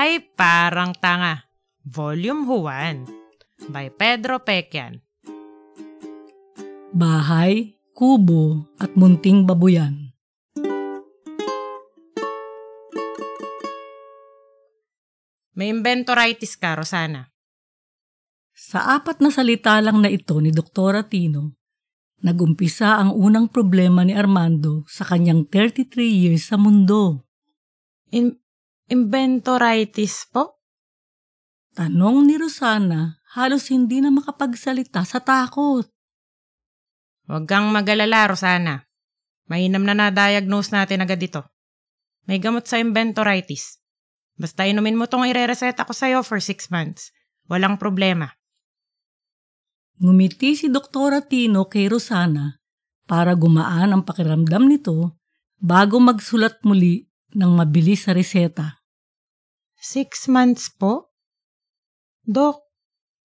ay Parang Tanga, Volume 1 by Pedro Pekian. Bahay, kubo at munting babuyan. May inventoritis ka, Rosana. Sa apat na salita lang na ito ni Dr. Tino, nagumpisa ang unang problema ni Armando sa kanyang 33 years sa mundo. In- Inventoritis po? Tanong ni Rosana halos hindi na makapagsalita sa takot. Huwag kang magalala, Rosana. Mainam na na-diagnose natin agad ito. May gamot sa inventoritis. Basta inumin mo tong ire-reseta ko sa'yo for six months. Walang problema. Ngumiti si Dr. Tino kay Rosana para gumaan ang pakiramdam nito bago magsulat muli ng mabilis sa reseta. Six months po? Dok,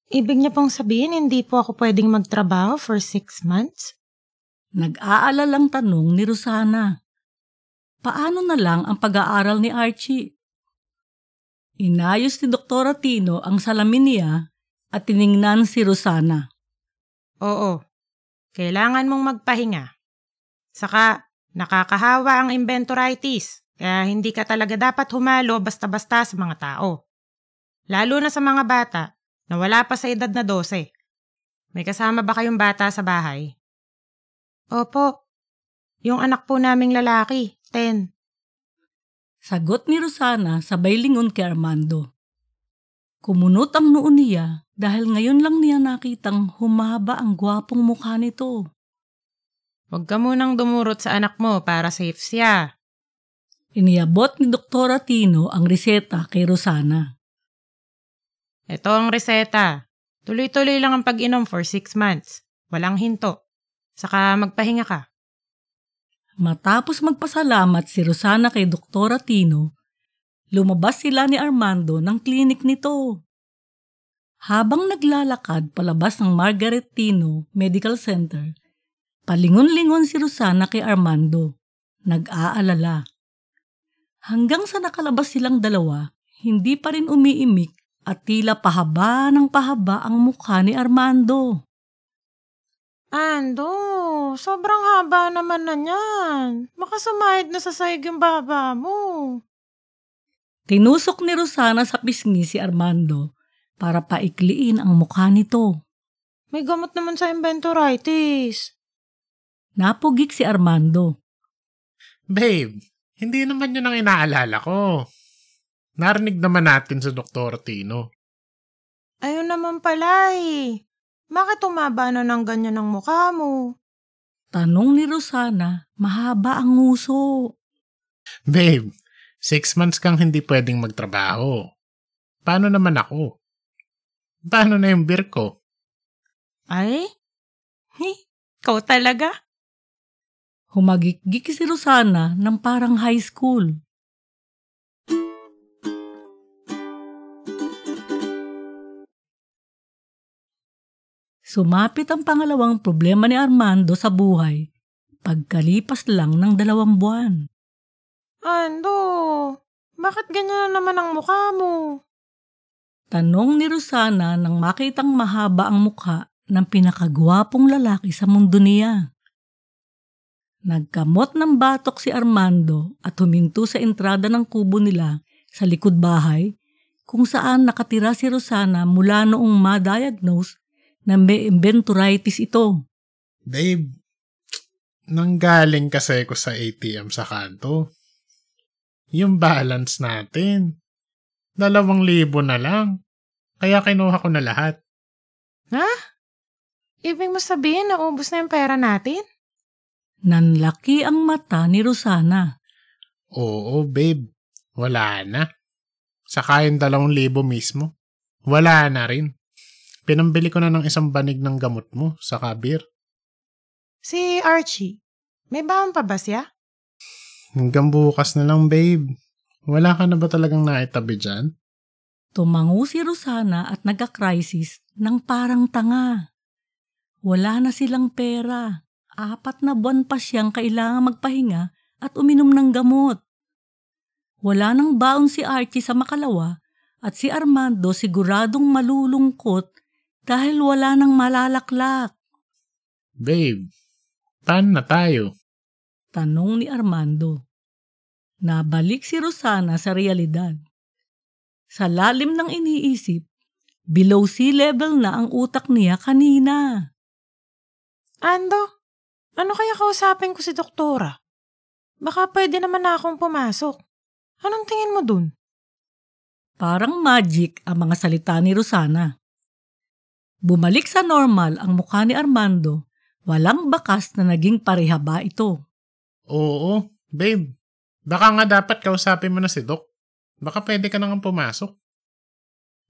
ibig niya pong sabihin hindi po ako pwedeng magtrabaho for six months? Nag-aalalang tanong ni Rosana. Paano na lang ang pag-aaral ni Archie? Inayos ni Doktora Tino ang salamin niya at tiningnan si Rosana. Oo, kailangan mong magpahinga. Saka, nakakahawa ang inventoritis. Kaya hindi ka talaga dapat humalo basta-basta sa mga tao. Lalo na sa mga bata na wala pa sa edad na 12. May kasama ba kayong bata sa bahay? Opo. Yung anak po naming lalaki, 10. Sagot ni Rosana sa lingon kay Armando. Kumunot ang noon niya dahil ngayon lang niya nakitang humaba ang gwapong mukha nito. Huwag ka munang dumurot sa anak mo para safe siya. Iniabot ni Doktora Tino ang reseta kay Rosana. Ito ang reseta. Tuloy-tuloy lang ang pag-inom for 6 months. Walang hinto. Saka magpahinga ka. Matapos magpasalamat si Rosana kay Doktora Tino, lumabas sila ni Armando ng klinik nito. Habang naglalakad palabas ng Margaret Tino Medical Center, palingon-lingon si Rosana kay Armando. Nag-aalala. Hanggang sa nakalabas silang dalawa, hindi pa rin umiimik at tila pahaba ng pahaba ang mukha ni Armando. Ando, sobrang haba naman na niyan. Baka na sa sahig yung baba mo. Tinusok ni Rosana sa pisngi si Armando para paikliin ang mukha nito. May gamot naman sa inventoritis. Napugik si Armando. Babe, hindi naman yun ang inaalala ko. Narinig naman natin sa Dr. Tino. Ayun naman pala eh. Bakit tumaba na ng ganyan ang mukha mo? Tanong ni Rosana, mahaba ang nguso. Babe, six months kang hindi pwedeng magtrabaho. Paano naman ako? Paano na yung beer ko? Ay? Hi, ikaw talaga? Humagikgik si Rosana ng parang high school. Sumapit ang pangalawang problema ni Armando sa buhay pagkalipas lang ng dalawang buwan. Ando, bakit ganyan na naman ang mukha mo? Tanong ni Rosana nang makitang mahaba ang mukha ng pinakagwapong lalaki sa mundo niya. Nagkamot ng batok si Armando at huminto sa entrada ng kubo nila sa likod bahay kung saan nakatira si Rosana mula noong ma-diagnose na may inventuritis ito. Babe, nanggaling kasi ko sa ATM sa kanto. Yung balance natin. Dalawang libo na lang. Kaya kinuha ko na lahat. Ha? Ibig mo sabihin, na naubos na yung pera natin? Nanlaki ang mata ni Rosana. Oo, babe. Wala na. Sa yung dalawang libo mismo. Wala na rin. Pinambili ko na ng isang banig ng gamot mo, sa kabir. Si Archie, may baon pa ba siya? Hanggang bukas na lang, babe. Wala ka na ba talagang naitabi dyan? Tumango si Rosana at nagka-crisis ng parang tanga. Wala na silang pera apat na buwan pa siyang kailangan magpahinga at uminom ng gamot. Wala nang baon si Archie sa makalawa at si Armando siguradong malulungkot dahil wala nang malalaklak. Babe, tan na tayo. Tanong ni Armando. Nabalik si Rosana sa realidad. Sa lalim ng iniisip, below sea level na ang utak niya kanina. Ando, ano kaya kausapin ko si doktora? Baka pwede naman na akong pumasok. Anong tingin mo dun? Parang magic ang mga salita ni Rosana. Bumalik sa normal ang mukha ni Armando. Walang bakas na naging pareha ba ito? Oo, babe. Baka nga dapat kausapin mo na si Doc. Baka pwede ka nang pumasok.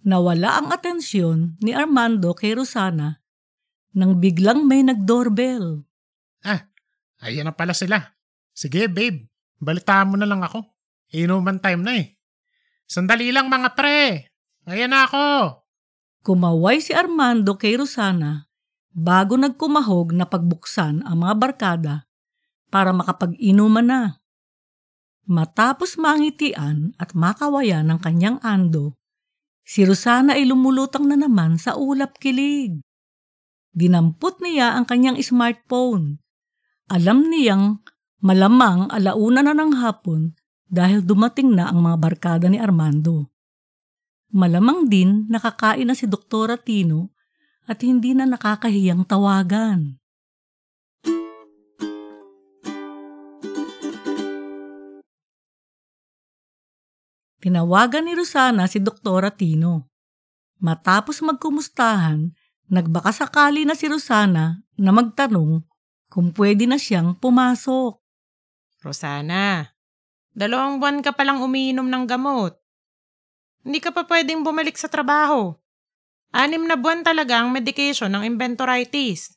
Nawala ang atensyon ni Armando kay Rosana nang biglang may nagdoorbell. Ayan na pala sila. Sige babe, balitaan mo na lang ako. Inuman time na eh. Sandali lang mga pre! Ayan na ako! Kumaway si Armando kay Rosana bago nagkumahog na pagbuksan ang mga barkada para makapag-inuman na. Matapos mangitian at makawayan ng kanyang ando, si Rosana ay lumulutang na naman sa ulap kilig. Dinampot niya ang kanyang smartphone alam niyang malamang alauna na ng hapon dahil dumating na ang mga barkada ni Armando. Malamang din nakakain na si Doktora Tino at hindi na nakakahiyang tawagan. Tinawagan ni Rosana si Doktora Tino. Matapos magkumustahan, nagbakasakali na si Rosana na magtanong kung pwede na siyang pumasok. Rosana, dalawang buwan ka palang umiinom ng gamot. Hindi ka pa pwedeng bumalik sa trabaho. Anim na buwan talaga ang medication ng inventoritis.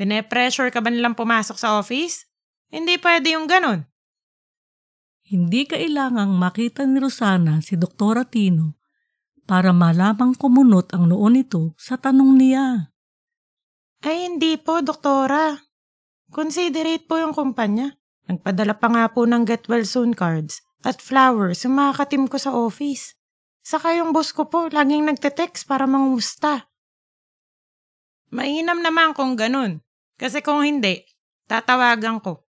Pine-pressure ka ba nilang pumasok sa office? Hindi pwede yung ganun. Hindi kailangang makita ni Rosana si Dr. Tino para malamang kumunot ang noon nito sa tanong niya. Ay hindi po, Doktora. Considerate po yung kumpanya. Nagpadala pa nga po ng Get Well Soon cards at flowers yung mga katim ko sa office. Saka yung boss ko po, laging nagte-text para mangusta. Mainam naman kung ganun. Kasi kung hindi, tatawagan ko.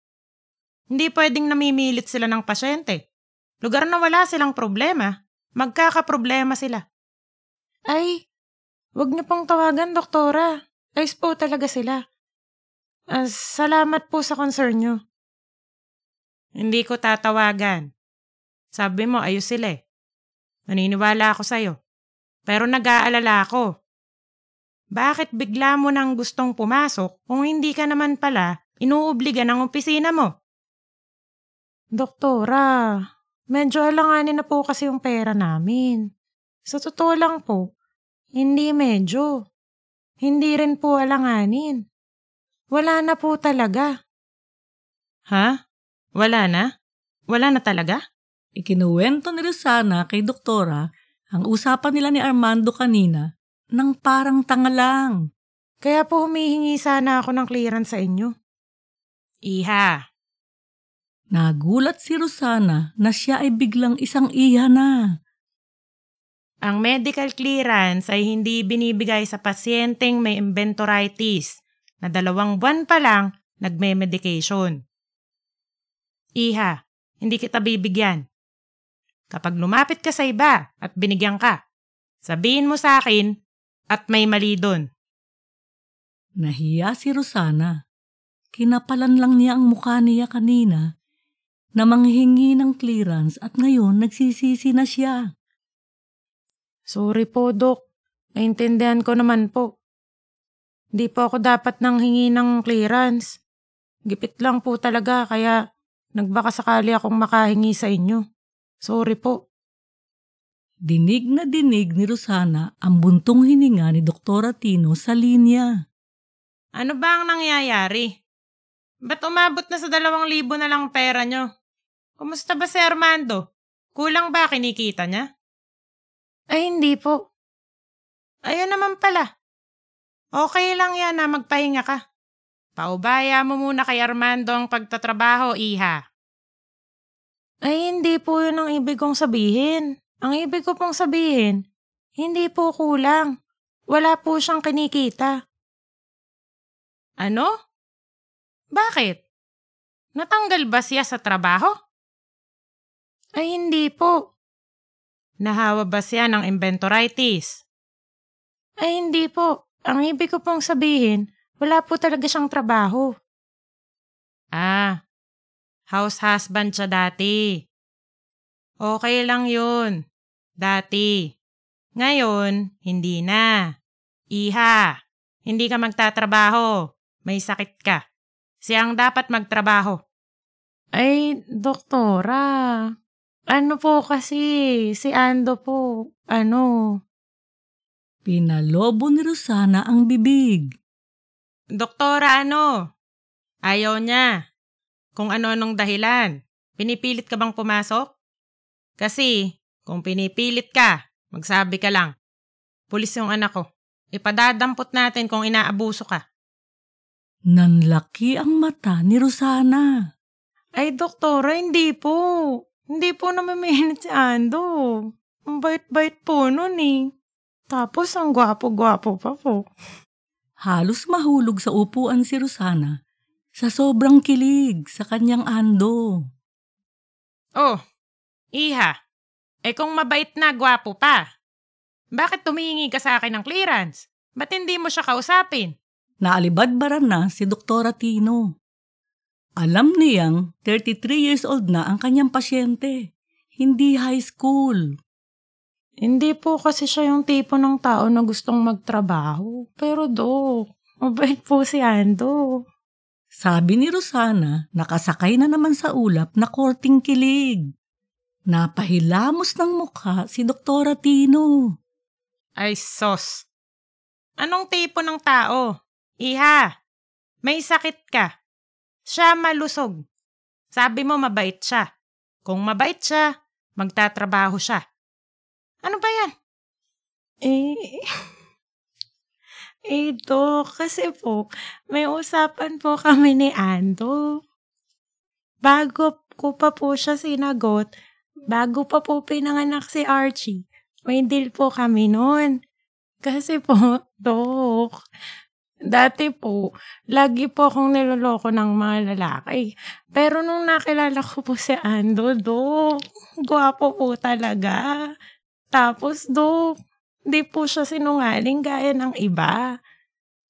Hindi pwedeng namimilit sila ng pasyente. Lugar na wala silang problema, magkakaproblema sila. Ay, wag niyo pong tawagan, doktora. Ayos po talaga sila. Uh, salamat po sa concern nyo. Hindi ko tatawagan. Sabi mo, ayos sila eh. Naniniwala ako sa'yo. Pero nag-aalala ako. Bakit bigla mo nang gustong pumasok kung hindi ka naman pala inuobliga ng opisina mo? Doktora, medyo alanganin na po kasi yung pera namin. Sa totoo lang po, hindi medyo. Hindi rin po alanganin. Wala na po talaga. Ha? Wala na? Wala na talaga? Ikinuwento ni Rosana kay Doktora ang usapan nila ni Armando kanina nang parang tanga lang. Kaya po humihingi sana ako ng clearance sa inyo. Iha. Nagulat si Rosana na siya ay biglang isang iha na. Ang medical clearance ay hindi binibigay sa pasyenteng may inventoritis na dalawang buwan pa lang nagme-medication. Iha, hindi kita bibigyan. Kapag lumapit ka sa iba at binigyan ka, sabihin mo sa akin at may mali doon. Nahiya si Rosana. Kinapalan lang niya ang mukha niya kanina na manghingi ng clearance at ngayon nagsisisi na siya. Sorry po, Dok. Naintindihan ko naman po. Di po ako dapat nang hingi ng clearance. Gipit lang po talaga kaya nagbaka sakali akong makahingi sa inyo. Sorry po. Dinig na dinig ni Rosana ang buntong hininga ni Dr. Tino sa linya. Ano ba ang nangyayari? Ba't umabot na sa dalawang libo na lang pera nyo? Kumusta ba si Armando? Kulang ba kinikita niya? Ay, hindi po. Ayun naman pala. Okay lang yan na ah, magpahinga ka. Paubaya mo muna kay Armando ang pagtatrabaho, iha. Ay, hindi po yun ang ibig kong sabihin. Ang ibig ko pong sabihin, hindi po kulang. Wala po siyang kinikita. Ano? Bakit? Natanggal ba siya sa trabaho? Ay, hindi po. Nahawa ba siya ng inventoritis? Ay, hindi po. Ang ibig ko pong sabihin, wala po talaga siyang trabaho. Ah, house husband siya dati. Okay lang yun. Dati. Ngayon, hindi na. Iha, hindi ka magtatrabaho. May sakit ka. Siya ang dapat magtrabaho. Ay, doktora. Ano po kasi, si Ando po, ano, Pinalobo ni Rosana ang bibig. Doktora, ano? Ayaw niya. Kung ano-anong dahilan. Pinipilit ka bang pumasok? Kasi, kung pinipilit ka, magsabi ka lang. Pulis yung anak ko. Ipadadampot natin kung inaabuso ka. Nanlaki ang mata ni Rosana. Ay, doktora, hindi po. Hindi po namimilit si Ando. Ang bait-bait po nun eh. Tapos ang gwapo-gwapo pa po. Halos mahulog sa upuan si Rosana sa sobrang kilig sa kanyang ando. Oh, iha, eh kung mabait na gwapo pa, bakit tumihingi ka sa akin ng clearance? Ba't hindi mo siya kausapin? Naalibadbaran na si Doktora Tino. Alam niyang 33 years old na ang kanyang pasyente. Hindi high school. Hindi po kasi siya yung tipo ng tao na gustong magtrabaho. Pero do, mabait po si Ando. Sabi ni Rosana, nakasakay na naman sa ulap na korting kilig. Napahilamos ng mukha si Doktora Tino. Ay sos! Anong tipo ng tao? Iha, may sakit ka. Siya malusog. Sabi mo mabait siya. Kung mabait siya, magtatrabaho siya. Ano ba yan? Eh, eh, Dok, kasi po, may usapan po kami ni Ando. Bago ko pa po siya sinagot, bago pa po pinanganak si Archie, may deal po kami noon. Kasi po, Dok, dati po, lagi po akong niloloko ng mga lalaki. Pero nung nakilala ko po si Ando, Dok, gwapo po talaga. Tapos, do, di po siya sinungaling gaya ng iba.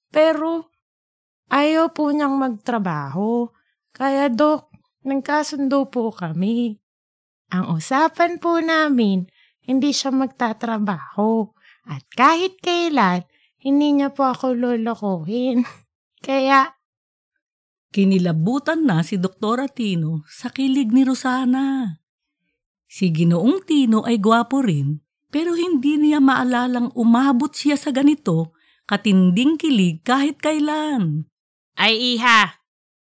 Pero, ayaw po niyang magtrabaho. Kaya, Dok, nagkasundo po kami. Ang usapan po namin, hindi siya magtatrabaho. At kahit kailan, hindi niya po ako lolokohin. Kaya... Kinilabutan na si Doktora Tino sa kilig ni Rosana. Si Ginoong Tino ay gwapo rin pero hindi niya maalalang umabot siya sa ganito katinding kilig kahit kailan. Ay, iha.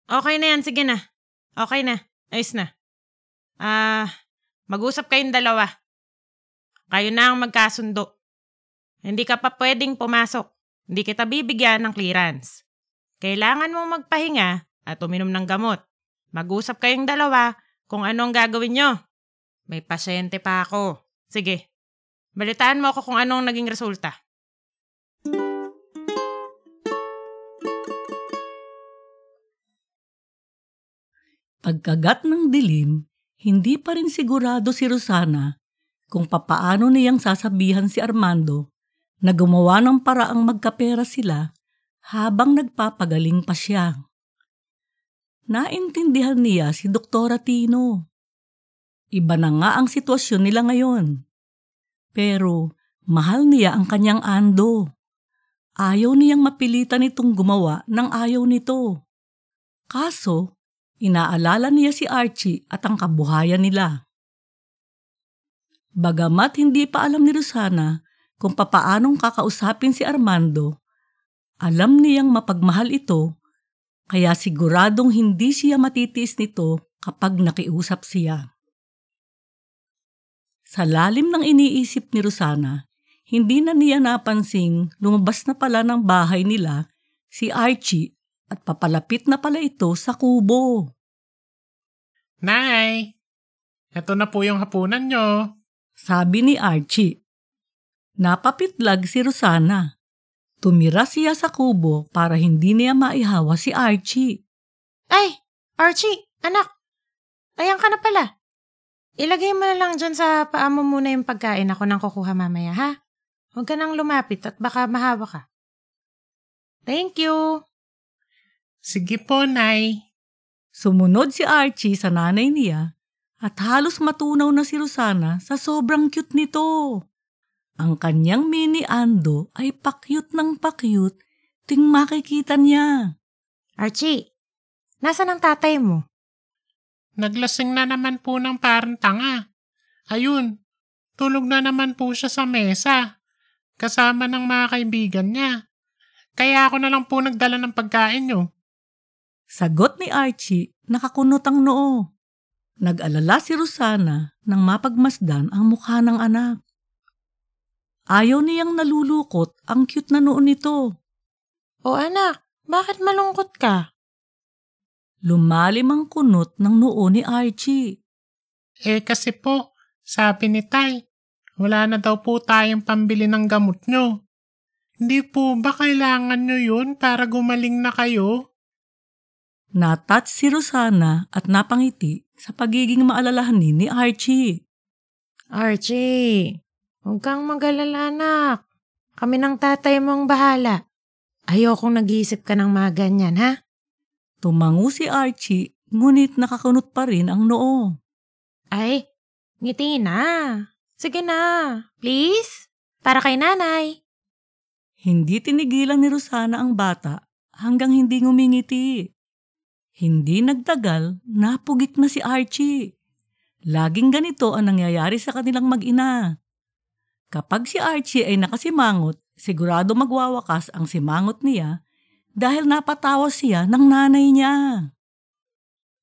Okay na yan, sige na. Okay na, ayos na. Ah, uh, mag-usap kayong dalawa. Kayo na ang magkasundo. Hindi ka pa pwedeng pumasok. Hindi kita bibigyan ng clearance. Kailangan mo magpahinga at uminom ng gamot. Mag-usap kayong dalawa kung anong gagawin nyo. May pasyente pa ako. Sige, Balitaan mo ako kung anong naging resulta. Pagkagat ng dilim, hindi pa rin sigurado si Rosana kung papaano niyang sasabihan si Armando na gumawa ng paraang magkapera sila habang nagpapagaling pa siya. Naintindihan niya si Doktora Tino. Iba na nga ang sitwasyon nila ngayon. Pero mahal niya ang kanyang ando. Ayaw niyang mapilitan itong gumawa ng ayaw nito. Kaso, inaalala niya si Archie at ang kabuhayan nila. Bagamat hindi pa alam ni Rosana kung papaanong kakausapin si Armando, alam niyang mapagmahal ito kaya siguradong hindi siya matitiis nito kapag nakiusap siya. Sa lalim ng iniisip ni Rosana, hindi na niya napansing lumabas na pala ng bahay nila si Archie at papalapit na pala ito sa kubo. Nay, eto na po yung hapunan nyo. Sabi ni Archie. Napapitlag si Rosana. Tumira siya sa kubo para hindi niya maihawa si Archie. Ay, Archie, anak. Ayan ka na pala. Ilagay mo na lang dyan sa paa mo muna yung pagkain. Ako nang kukuha mamaya, ha? Huwag ka nang lumapit at baka mahawa ka. Thank you. Sige po, Nay. Sumunod si Archie sa nanay niya at halos matunaw na si Rosana sa sobrang cute nito. Ang kanyang mini Ando ay pakyut ng pakyut ting makikita niya. Archie, nasa ng tatay mo? Naglasing na naman po ng parang tanga. Ayun, tulog na naman po siya sa mesa. Kasama ng mga kaibigan niya. Kaya ako na lang po nagdala ng pagkain niyo. Sagot ni Archie, nakakunot ang noo. Nag-alala si Rosana nang mapagmasdan ang mukha ng anak. Ayaw niyang nalulukot ang cute na noon nito. O anak, bakit malungkot ka? Lumalim ang kunot ng noo ni Archie. Eh kasi po, sabi ni Tay, wala na daw po tayong pambili ng gamot nyo. Hindi po ba kailangan nyo yun para gumaling na kayo? Natat si Rosana at napangiti sa pagiging maalalahanin ni Archie. Archie, huwag kang mag anak. Kami ng tatay mong bahala. Ayokong nag-iisip ka ng mga ganyan, ha? Tumango si Archie, ngunit nakakunot pa rin ang noo. Ay, ngiti na. Sige na, please. Para kay nanay. Hindi tinigilan ni Rosana ang bata hanggang hindi ngumingiti. Hindi nagtagal, napugit na si Archie. Laging ganito ang nangyayari sa kanilang mag-ina. Kapag si Archie ay nakasimangot, sigurado magwawakas ang simangot niya dahil napatawa siya ng nanay niya.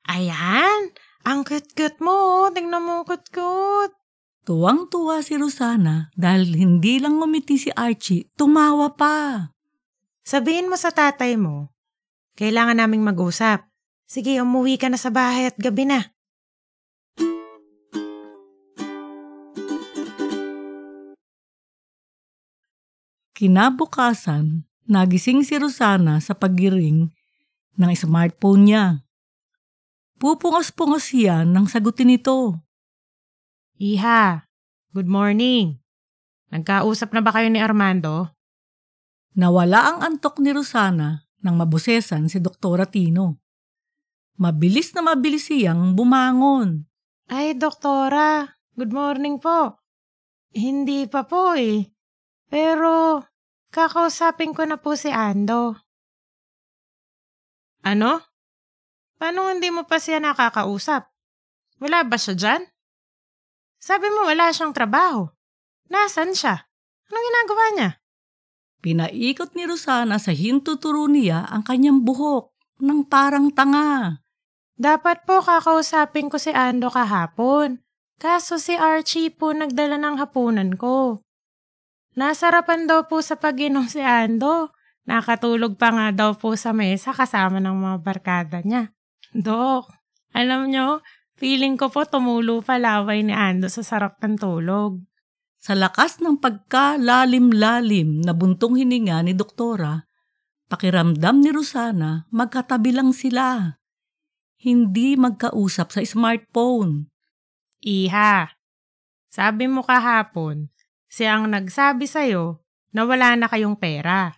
Ayan, ang cute kut mo, oh. tingnan mo cute kut Tuwang-tuwa si Rosana dahil hindi lang umiti si Archie, tumawa pa. Sabihin mo sa tatay mo, kailangan naming mag-usap. Sige, umuwi ka na sa bahay at gabi na. Kinabukasan, nagising si Rosana sa pagiring ng smartphone niya. Pupungas-pungas siya nang sagutin ito. Iha, good morning. Nagkausap na ba kayo ni Armando? Nawala ang antok ni Rosana nang mabusesan si Doktora Tino. Mabilis na mabilis siyang bumangon. Ay, Doktora, good morning po. Hindi pa po eh. Pero Kakausapin ko na po si Ando. Ano? Paano hindi mo pa siya nakakausap? Wala ba siya dyan? Sabi mo wala siyang trabaho. Nasaan siya? Anong ginagawa niya? Pinaikot ni Rosana sa hintuturo niya ang kanyang buhok ng parang tanga. Dapat po kakausapin ko si Ando kahapon. Kaso si Archie po nagdala ng hapunan ko. Nasarapan daw po sa pag-inom si Ando. Nakatulog pa nga daw po sa mesa kasama ng mga barkada niya. Dok, alam nyo, feeling ko po tumulo pa laway ni Ando sa sarap ng tulog. Sa lakas ng pagkalalim-lalim na buntong hininga ni Doktora, pakiramdam ni Rosana magkatabi lang sila. Hindi magkausap sa smartphone. Iha, sabi mo kahapon, siyang ang nagsabi sa'yo na wala na kayong pera.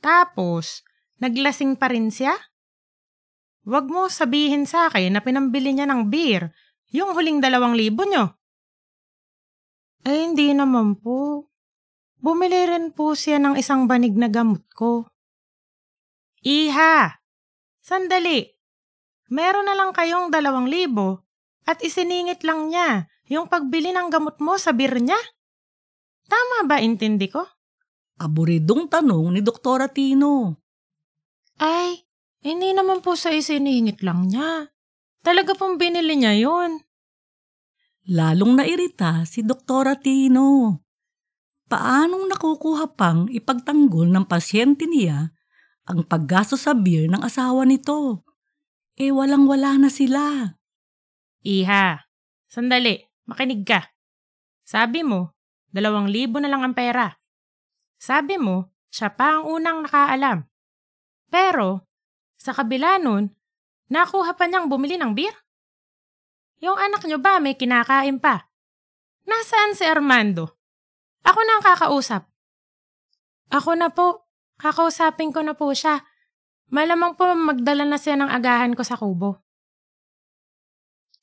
Tapos, naglasing pa rin siya? Huwag mo sabihin sa akin na pinambili niya ng beer yung huling dalawang libo nyo. Ay, eh, hindi naman po. Bumili rin po siya ng isang banig na gamot ko. Iha! Sandali! Meron na lang kayong dalawang libo at isiningit lang niya yung pagbili ng gamot mo sa beer niya? Tama ba intindi ko? Aburidong tanong ni Doktora Tino. Ay, hindi naman po sa isiningit lang niya. Talaga pong binili niya yon. Lalong nairita si Doktora Tino. Paanong nakukuha pang ipagtanggol ng pasyente niya ang paggasto sa beer ng asawa nito? Eh walang-wala na sila. Iha, sandali, makinig ka. Sabi mo, Dalawang libo na lang ang pera. Sabi mo, siya pa ang unang nakaalam. Pero, sa kabila nun, nakuha pa niyang bumili ng beer? Yung anak nyo ba may kinakain pa? Nasaan si Armando? Ako na ang kakausap. Ako na po. Kakausapin ko na po siya. Malamang po magdala na siya ng agahan ko sa kubo.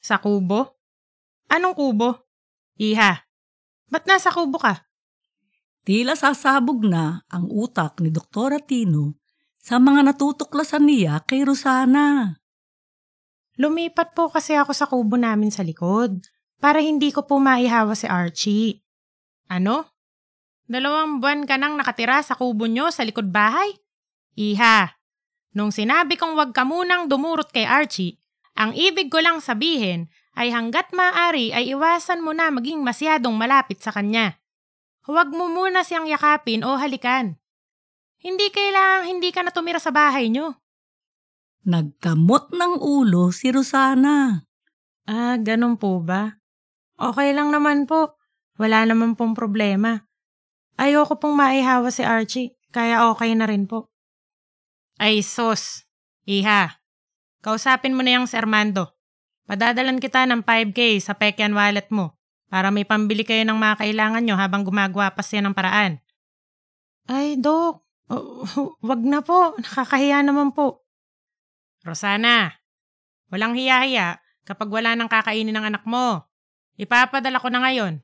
Sa kubo? Anong kubo? Iha, Ba't nasa kubo ka? Tila sasabog na ang utak ni Doktora Tino sa mga natutuklasan niya kay Rosana. Lumipat po kasi ako sa kubo namin sa likod para hindi ko po maihawa si Archie. Ano? Dalawang buwan ka nang nakatira sa kubo nyo sa likod bahay? Iha, nung sinabi kong wag ka munang dumurot kay Archie, ang ibig ko lang sabihin ay hanggat maaari ay iwasan mo na maging masyadong malapit sa kanya. Huwag mo muna siyang yakapin o halikan. Hindi kailangang hindi ka na tumira sa bahay niyo. Nagkamot ng ulo si Rosana. Ah, ganun po ba? Okay lang naman po. Wala naman pong problema. Ayoko pong maihawa si Archie, kaya okay na rin po. Ay sus, iha, kausapin mo na yung si Armando. Madadalan kita ng 5K sa Pekian wallet mo para may pambili kayo ng mga kailangan nyo habang gumagawa pa siya ng paraan. Ay, Dok, wag na po. Nakakahiya naman po. Rosana, walang hiya-hiya kapag wala nang kakainin ng anak mo. Ipapadala ko na ngayon.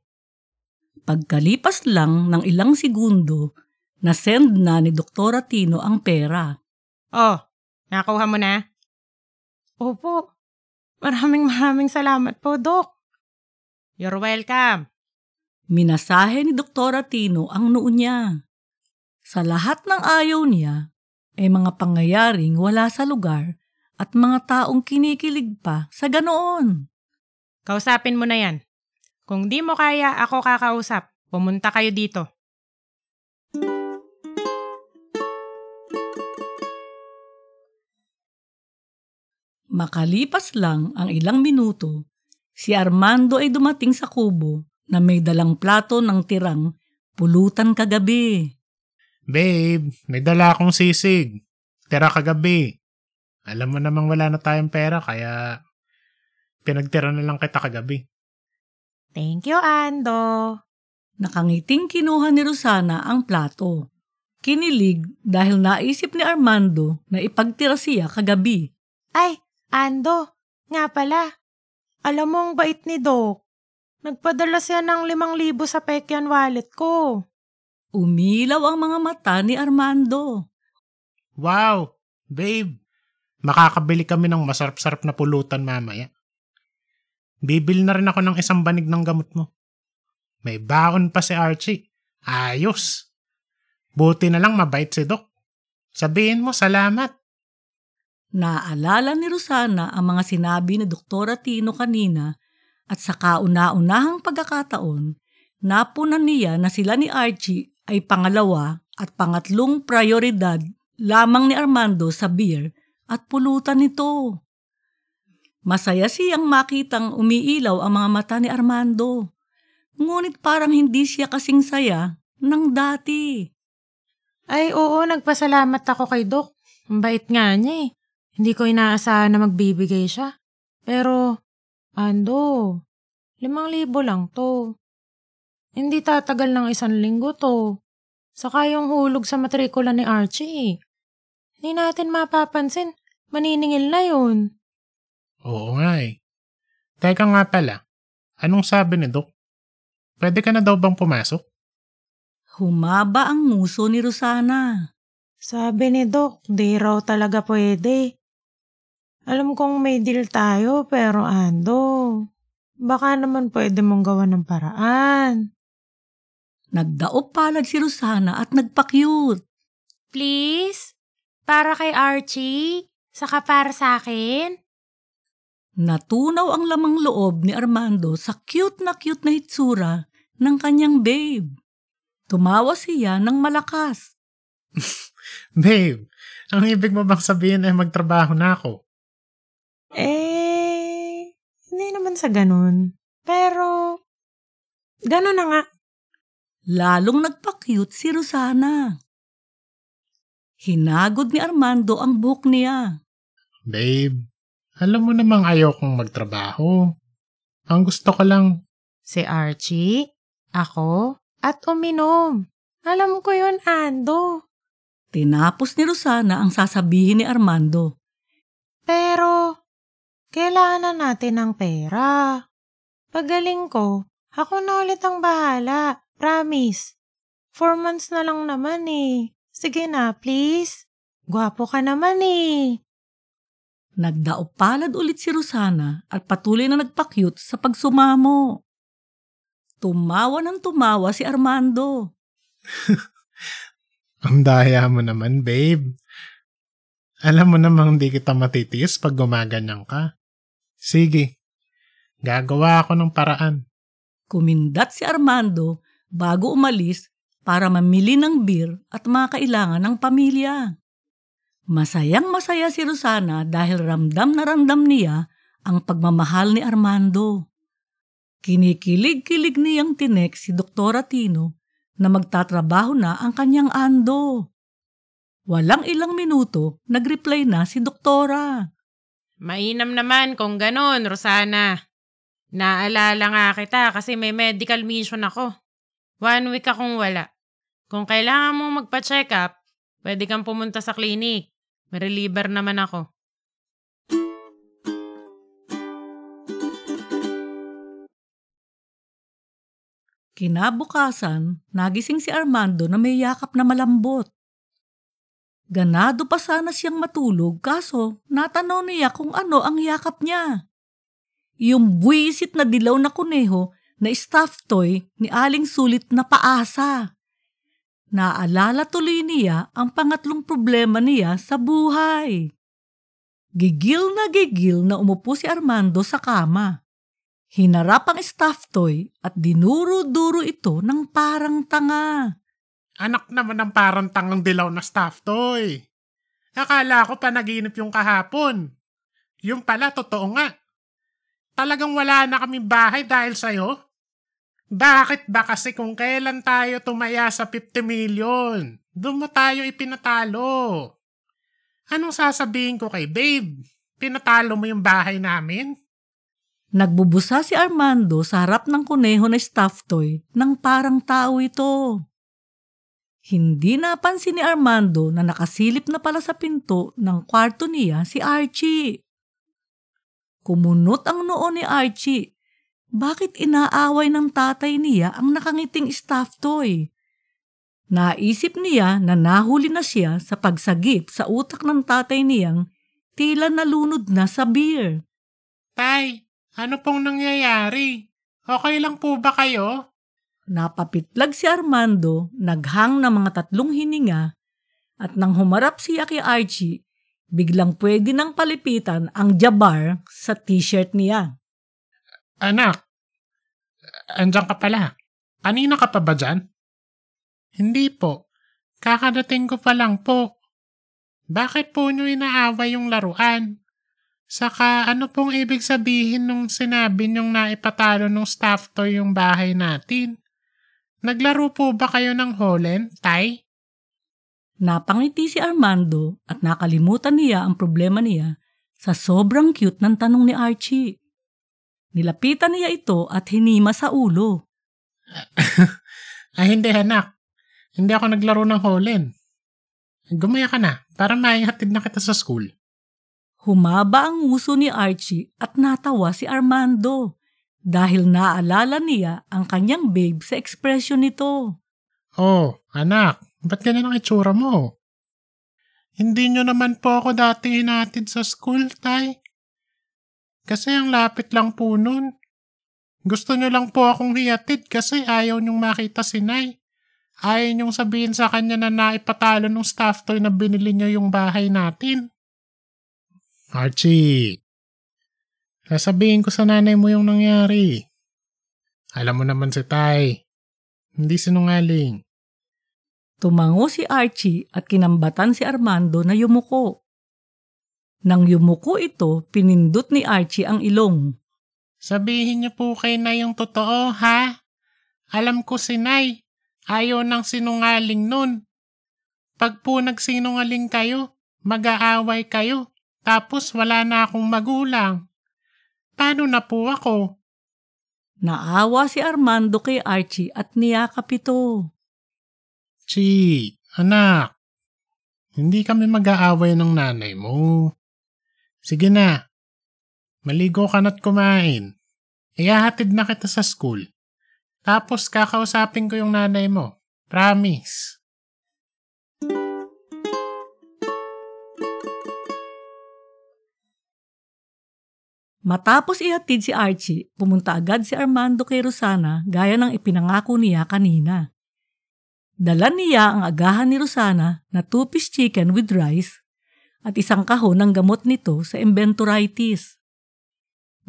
Pagkalipas lang ng ilang segundo, nasend na ni Doktora Tino ang pera. Oh, nakuha mo na? Opo, Maraming maraming salamat po, Dok. You're welcome. Minasahe ni Doktora Tino ang noon niya. Sa lahat ng ayaw niya, ay mga pangyayaring wala sa lugar at mga taong kinikilig pa sa ganoon. Kausapin mo na yan. Kung di mo kaya, ako kakausap. Pumunta kayo dito. Makalipas lang ang ilang minuto, si Armando ay dumating sa kubo na may dalang plato ng tirang pulutan kagabi. Babe, may dala akong sisig. Tira kagabi. Alam mo namang wala na tayong pera kaya pinagtira na lang kita kagabi. Thank you, Ando. Nakangiting kinuha ni Rosana ang plato. Kinilig dahil naisip ni Armando na ipagtira siya kagabi. Ay, Ando, nga pala. Alam ang bait ni Doc. Nagpadala siya ng limang libo sa Pekian wallet ko. Umilaw ang mga mata ni Armando. Wow, babe. Makakabili kami ng masarap-sarap na pulutan mamaya. Bibili na rin ako ng isang banig ng gamot mo. May baon pa si Archie. Ayos. Buti na lang mabait si Doc. Sabihin mo salamat. Naaalala ni Rosana ang mga sinabi ni Doktora Tino kanina at sa kauna-unahang pagkakataon, napunan niya na sila ni Archie ay pangalawa at pangatlong prioridad lamang ni Armando sa beer at pulutan nito. Masaya siyang makitang umiilaw ang mga mata ni Armando. Ngunit parang hindi siya kasing saya ng dati. Ay oo, nagpasalamat ako kay Doc. Ang bait nga niya eh. Hindi ko inaasahan na magbibigay siya. Pero, ando, limang libo lang to. Hindi tatagal ng isang linggo to. Saka yung hulog sa matrikula ni Archie. Eh. Hindi natin mapapansin, maniningil na yun. Oo nga eh. Teka nga pala, anong sabi ni Doc? Pwede ka na daw bang pumasok? Humaba ang nguso ni Rosana. Sabi ni Doc, di raw talaga pwede. Alam kong may deal tayo pero Ando, baka naman pwede mong gawa ng paraan. Nagdaop palad si Rosana at nagpa-cute. Please? Para kay Archie? Saka para sa akin? Natunaw ang lamang loob ni Armando sa cute na cute na hitsura ng kanyang babe. Tumawa siya ng malakas. babe, ang ibig mo bang sabihin ay magtrabaho na ako? sa ganun. Pero, ganun na nga. Lalong nagpa-cute si Rosana. Hinagod ni Armando ang buhok niya. Babe, alam mo namang ayokong magtrabaho. Ang gusto ko lang... Si Archie, ako, at uminom. Alam ko yon Ando. Tinapos ni Rosana ang sasabihin ni Armando. Pero, kailangan na natin ng pera. Pagaling ko, ako na ulit ang bahala. Promise. Four months na lang naman eh. Sige na, please. Gwapo ka naman eh. Nagdaupalad ulit si Rosana at patuloy na nagpakyut sa pagsumamo. Tumawa ng tumawa si Armando. Ang daya mo naman, babe. Alam mo namang hindi kita matitiis pag gumaganyan ka. Sige, gagawa ako ng paraan. Kumindat si Armando bago umalis para mamili ng beer at mga kailangan ng pamilya. Masayang masaya si Rosana dahil ramdam na ramdam niya ang pagmamahal ni Armando. Kinikilig-kilig niyang tinek si Doktora Tino na magtatrabaho na ang kanyang ando. Walang ilang minuto, nagreply na si doktora. Mainam naman kung ganun, Rosana. Naalala nga kita kasi may medical mission ako. One week akong wala. Kung kailangan mo magpa-check up, pwede kang pumunta sa clinic. Mareliver naman ako. Kinabukasan, nagising si Armando na may yakap na malambot. Ganado pa sana siyang matulog kaso natanaw niya kung ano ang yakap niya. Yung buwisit na dilaw na kuneho na staff toy ni Aling Sulit na paasa. Naalala tuloy niya ang pangatlong problema niya sa buhay. Gigil na gigil na umupo si Armando sa kama. Hinarap ang staff toy at dinuro-duro ito ng parang tanga. Anak naman ng parang tangang dilaw na staff to eh. Akala ko panaginip yung kahapon. Yung pala, totoo nga. Talagang wala na kaming bahay dahil sa'yo? Bakit ba kasi kung kailan tayo tumaya sa 50 million? Doon mo tayo ipinatalo. Anong sasabihin ko kay babe? Pinatalo mo yung bahay namin? Nagbubusa si Armando sa harap ng kuneho na staff toy nang parang tao ito. Hindi napansin ni Armando na nakasilip na pala sa pinto ng kwarto niya si Archie. Kumunot ang noo ni Archie. Bakit inaaway ng tatay niya ang nakangiting staff toy? Naisip niya na nahuli na siya sa pagsagip sa utak ng tatay niyang tila nalunod na sa beer. Tay, ano pong nangyayari? Okay lang po ba kayo? Napapitlag si Armando, naghang ng mga tatlong hininga, at nang humarap siya kay Archie, biglang pwede nang palipitan ang jabar sa t-shirt niya. Anak, andyan ka pala. Kanina ka pa ba dyan? Hindi po. Kakadating ko pa lang po. Bakit po nyo inaaway yung laruan? Saka ano pong ibig sabihin nung sinabi nyong naipatalo ng staff to yung bahay natin? Naglaro po ba kayo ng Holland, Tay? Napangiti si Armando at nakalimutan niya ang problema niya sa sobrang cute ng tanong ni Archie. Nilapitan niya ito at hinima sa ulo. Ay hindi anak, hindi ako naglaro ng Holland. Gumaya ka na para maihatid na kita sa school. Humaba ang uso ni Archie at natawa si Armando dahil naaalala niya ang kanyang babe sa ekspresyon nito. Oh, anak, ba't ganyan ang itsura mo? Hindi nyo naman po ako dati hinatid sa school, tay. Kasi ang lapit lang po nun. Gusto nyo lang po akong hiyatid kasi ayaw nyong makita si Nay. Ayaw nyong sabihin sa kanya na naipatalo ng staff toy na binili niya yung bahay natin. Archie, Sasabihin ko sa nanay mo yung nangyari. Alam mo naman si Tay. Hindi sinungaling. Tumango si Archie at kinambatan si Armando na yumuko. Nang yumuko ito, pinindot ni Archie ang ilong. Sabihin niyo po kay Nay yung totoo, ha? Alam ko si Nay. Ayaw ng sinungaling nun. Pag po nagsinungaling kayo, mag-aaway kayo. Tapos wala na akong magulang. Paano na po ako? Naawa si Armando kay Archie at niyakap ito. Chi, anak, hindi kami mag-aaway ng nanay mo. Sige na, maligo ka na't kumain. Iahatid na kita sa school. Tapos kakausapin ko yung nanay mo. Promise. Matapos ihatid si Archie, pumunta agad si Armando kay Rosana gaya ng ipinangako niya kanina. Dala niya ang agahan ni Rosana na two-piece chicken with rice at isang kahon ng gamot nito sa inventoritis.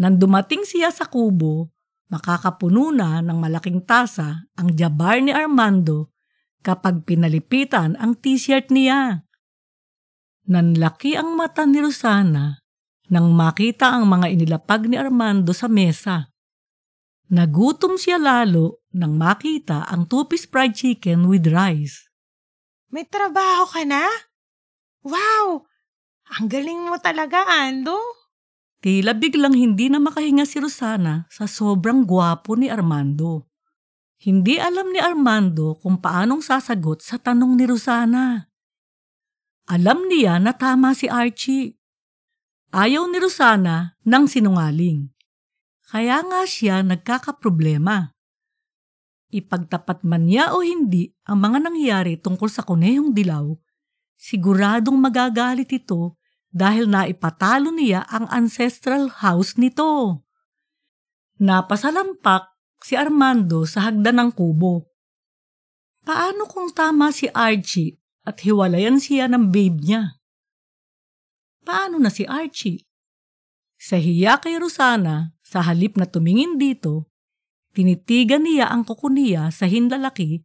Nang dumating siya sa kubo, makakapuno na ng malaking tasa ang jabar ni Armando kapag pinalipitan ang t-shirt niya. Nanlaki ang mata ni Rosana nang makita ang mga inilapag ni Armando sa mesa. Nagutom siya lalo nang makita ang two-piece fried chicken with rice. May trabaho ka na? Wow! Ang galing mo talaga, Ando! Tila biglang hindi na makahinga si Rosana sa sobrang gwapo ni Armando. Hindi alam ni Armando kung paanong sasagot sa tanong ni Rosana. Alam niya na tama si Archie Ayaw ni Rosana ng sinungaling. Kaya nga siya nagkakaproblema. Ipagtapat man niya o hindi ang mga nangyari tungkol sa konehong dilaw, siguradong magagalit ito dahil naipatalo niya ang ancestral house nito. Napasalampak si Armando sa hagdan ng kubo. Paano kung tama si Archie at hiwalayan siya ng babe niya? paano na si Archie? Sa hiya kay Rosana, sa halip na tumingin dito, tinitigan niya ang kuko niya sa hindalaki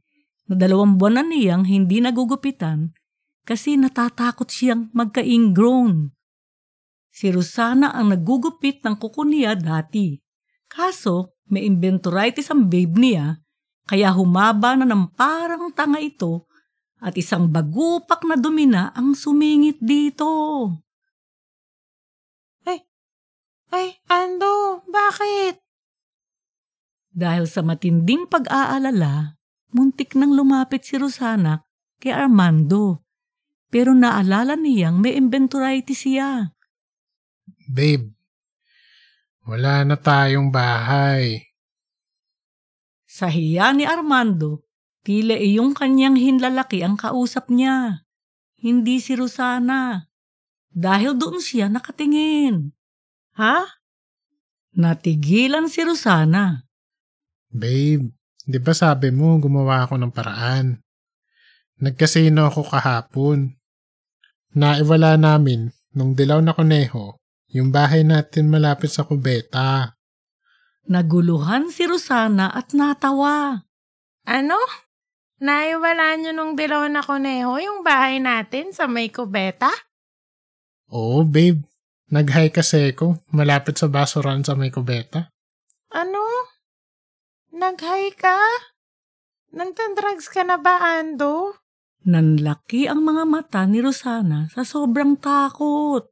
na dalawang buwan na niyang hindi nagugupitan kasi natatakot siyang magka-ingrown. Si Rosana ang nagugupit ng kuko niya dati. Kaso, may inventoritis ang babe niya kaya humaba na ng parang tanga ito at isang bagupak na dumi ang sumingit dito. Ay, Ando, bakit? Dahil sa matinding pag-aalala, muntik nang lumapit si Rosana kay Armando. Pero naalala niyang may inventoritis siya. Babe, wala na tayong bahay. Sa hiya ni Armando, tila iyong kanyang hinlalaki ang kausap niya. Hindi si Rosana. Dahil doon siya nakatingin. Ha? Natigilan si Rosana. Babe, di ba sabi mo gumawa ako ng paraan? Nagkasino ako kahapon. Naiwala namin nung dilaw na koneho yung bahay natin malapit sa kubeta. Naguluhan si Rosana at natawa. Ano? Naiwala nyo nung dilaw na koneho yung bahay natin sa may kubeta? Oo, babe. Nag-high kasi ko, malapit sa basuran sa may kubeta. Ano? Nag-high ka? Nagtan-drugs ka na ba, Ando? Nanlaki ang mga mata ni Rosana sa sobrang takot.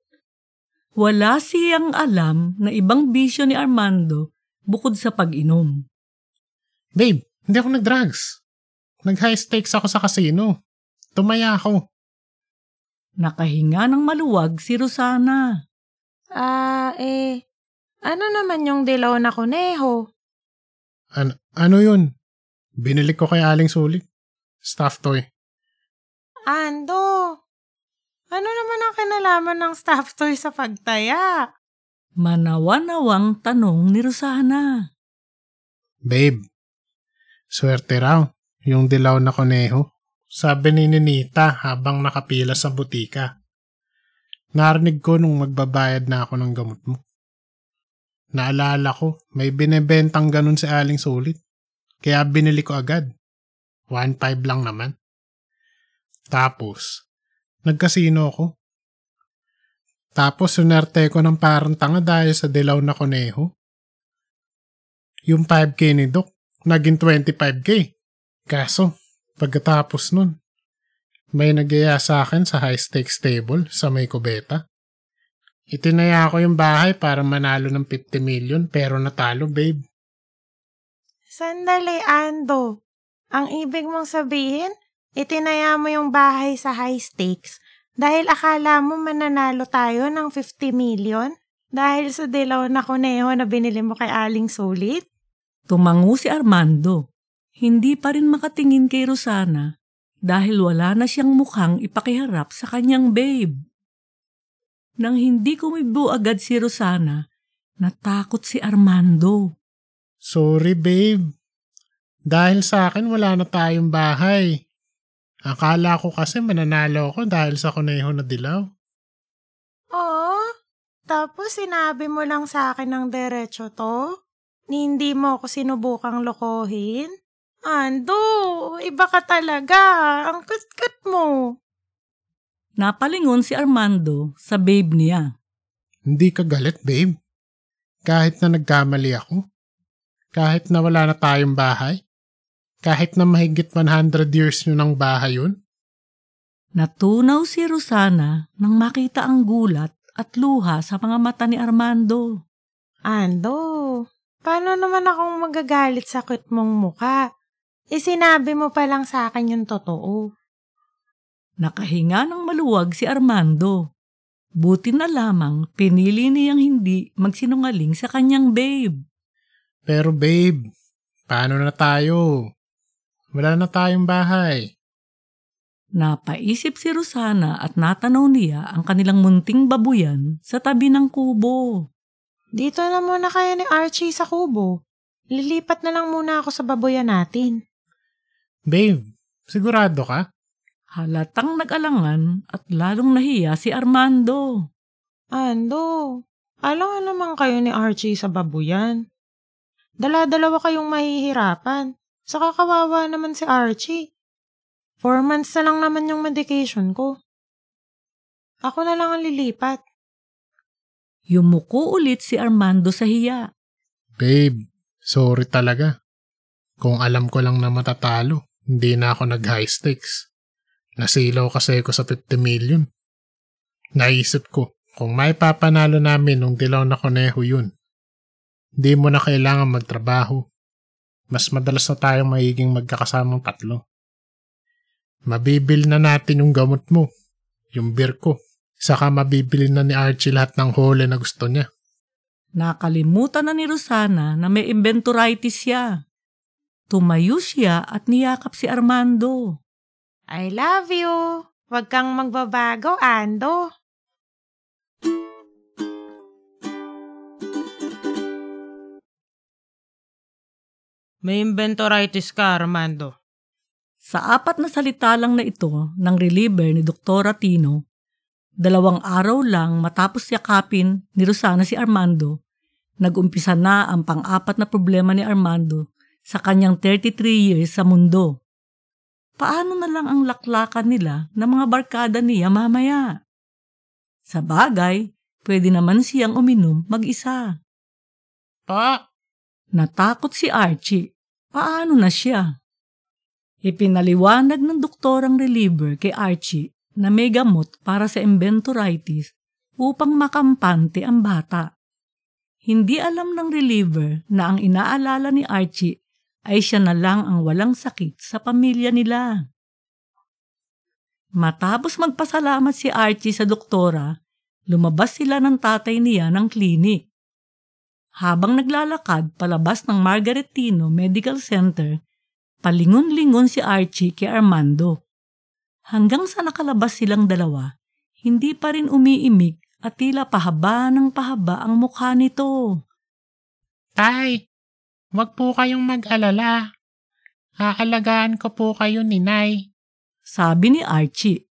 Wala siyang alam na ibang bisyo ni Armando bukod sa pag-inom. Babe, hindi ako nag-drugs. Nag-high stakes ako sa casino. Tumaya ako. Nakahinga ng maluwag si Rosana. Ah, eh, ano naman yung dilaw na kuneho? An- ano yun? Binili ko kay Aling Suli. Staff toy. Eh. Ando, ano naman ang kinalaman ng staff toy eh sa pagtaya? Manawanawang tanong ni Rosana. Babe, swerte raw yung dilaw na kuneho. Sabi ni Ninita habang nakapila sa butika. Narinig ko nung magbabayad na ako ng gamot mo. Naalala ko, may binebentang ganun si Aling Sulit. Kaya binili ko agad. 1.5 lang naman. Tapos, nagkasino ako. Tapos sunerte ko ng parang tanga dahil sa dilaw na koneho. Yung 5K ni Doc, naging 25K. Kaso, pagkatapos nun, may nagyaya sa akin sa high stakes table sa may kubeta. Itinaya ko yung bahay para manalo ng 50 million pero natalo, babe. Sandali, Ando. Ang ibig mong sabihin, itinaya mo yung bahay sa high stakes dahil akala mo mananalo tayo ng 50 million dahil sa dilaw na kuneho na binili mo kay Aling Sulit? Tumango si Armando. Hindi pa rin makatingin kay Rosana dahil wala na siyang mukhang ipakiharap sa kanyang babe. Nang hindi kumibo agad si Rosana, natakot si Armando. Sorry babe, dahil sa akin wala na tayong bahay. Akala ko kasi mananalo ko dahil sa kuneho na dilaw. Oo, oh, tapos sinabi mo lang sa akin ng derecho to? Ni hindi mo ako sinubukang lokohin? Ando, iba ka talaga. Ang kutkut mo. Napalingon si Armando sa babe niya. Hindi ka galit, babe. Kahit na nagkamali ako. Kahit na wala na tayong bahay. Kahit na mahigit 100 years nyo ng bahay yun. Natunaw si Rosana nang makita ang gulat at luha sa mga mata ni Armando. Ando, paano naman akong magagalit sa cute mong mukha? Isinabi eh, mo pa lang sa akin yung totoo. Nakahinga ng maluwag si Armando. Buti na lamang pinili niyang hindi magsinungaling sa kanyang babe. Pero babe, paano na tayo? Wala na tayong bahay. Napaisip si Rosana at natanaw niya ang kanilang munting babuyan sa tabi ng kubo. Dito na muna kaya ni Archie sa kubo. Lilipat na lang muna ako sa babuyan natin. Babe, sigurado ka? Halatang nag-alangan at lalong nahiya si Armando. Ando, alangan naman kayo ni Archie sa babuyan. Dala-dalawa kayong mahihirapan. Saka kawawa naman si Archie. Four months na lang naman yung medication ko. Ako na lang ang lilipat. Yumuko ulit si Armando sa hiya. Babe, sorry talaga. Kung alam ko lang na matatalo. Hindi na ako nag-high stakes. Nasilaw kasi ako sa 50 million. Naisip ko, kung may papanalo namin nung dilaw na koneho yun, hindi mo na kailangan magtrabaho. Mas madalas na tayong magiging magkakasamang tatlo. Mabibil na natin yung gamot mo, yung beer ko, saka mabibili na ni Archie lahat ng hole na gusto niya. Nakalimutan na ni Rosana na may inventuritis siya. Tumayo siya at niyakap si Armando. I love you. Huwag kang magbabago, Ando. May inventoritis ka, Armando. Sa apat na salita lang na ito ng reliever ni Dr. Tino, dalawang araw lang matapos yakapin ni Rosana si Armando, nagumpisa na ang pang-apat na problema ni Armando sa kanyang 33 years sa mundo. Paano na lang ang laklakan nila ng mga barkada niya mamaya? Sa bagay, pwede naman siyang uminom mag-isa. Pa! Natakot si Archie. Paano na siya? Ipinaliwanag ng doktor ang reliever kay Archie na may gamot para sa inventoritis upang makampante ang bata. Hindi alam ng reliever na ang inaalala ni Archie ay siya na lang ang walang sakit sa pamilya nila. Matapos magpasalamat si Archie sa doktora, lumabas sila ng tatay niya ng klinik. Habang naglalakad palabas ng Margaretino Medical Center, palingon-lingon si Archie kay Armando. Hanggang sa nakalabas silang dalawa, hindi pa rin umiimik at tila pahaba ng pahaba ang mukha nito. Tay, Huwag po kayong mag-alala. Aalagaan ko po kayo ni Nay. Sabi ni Archie.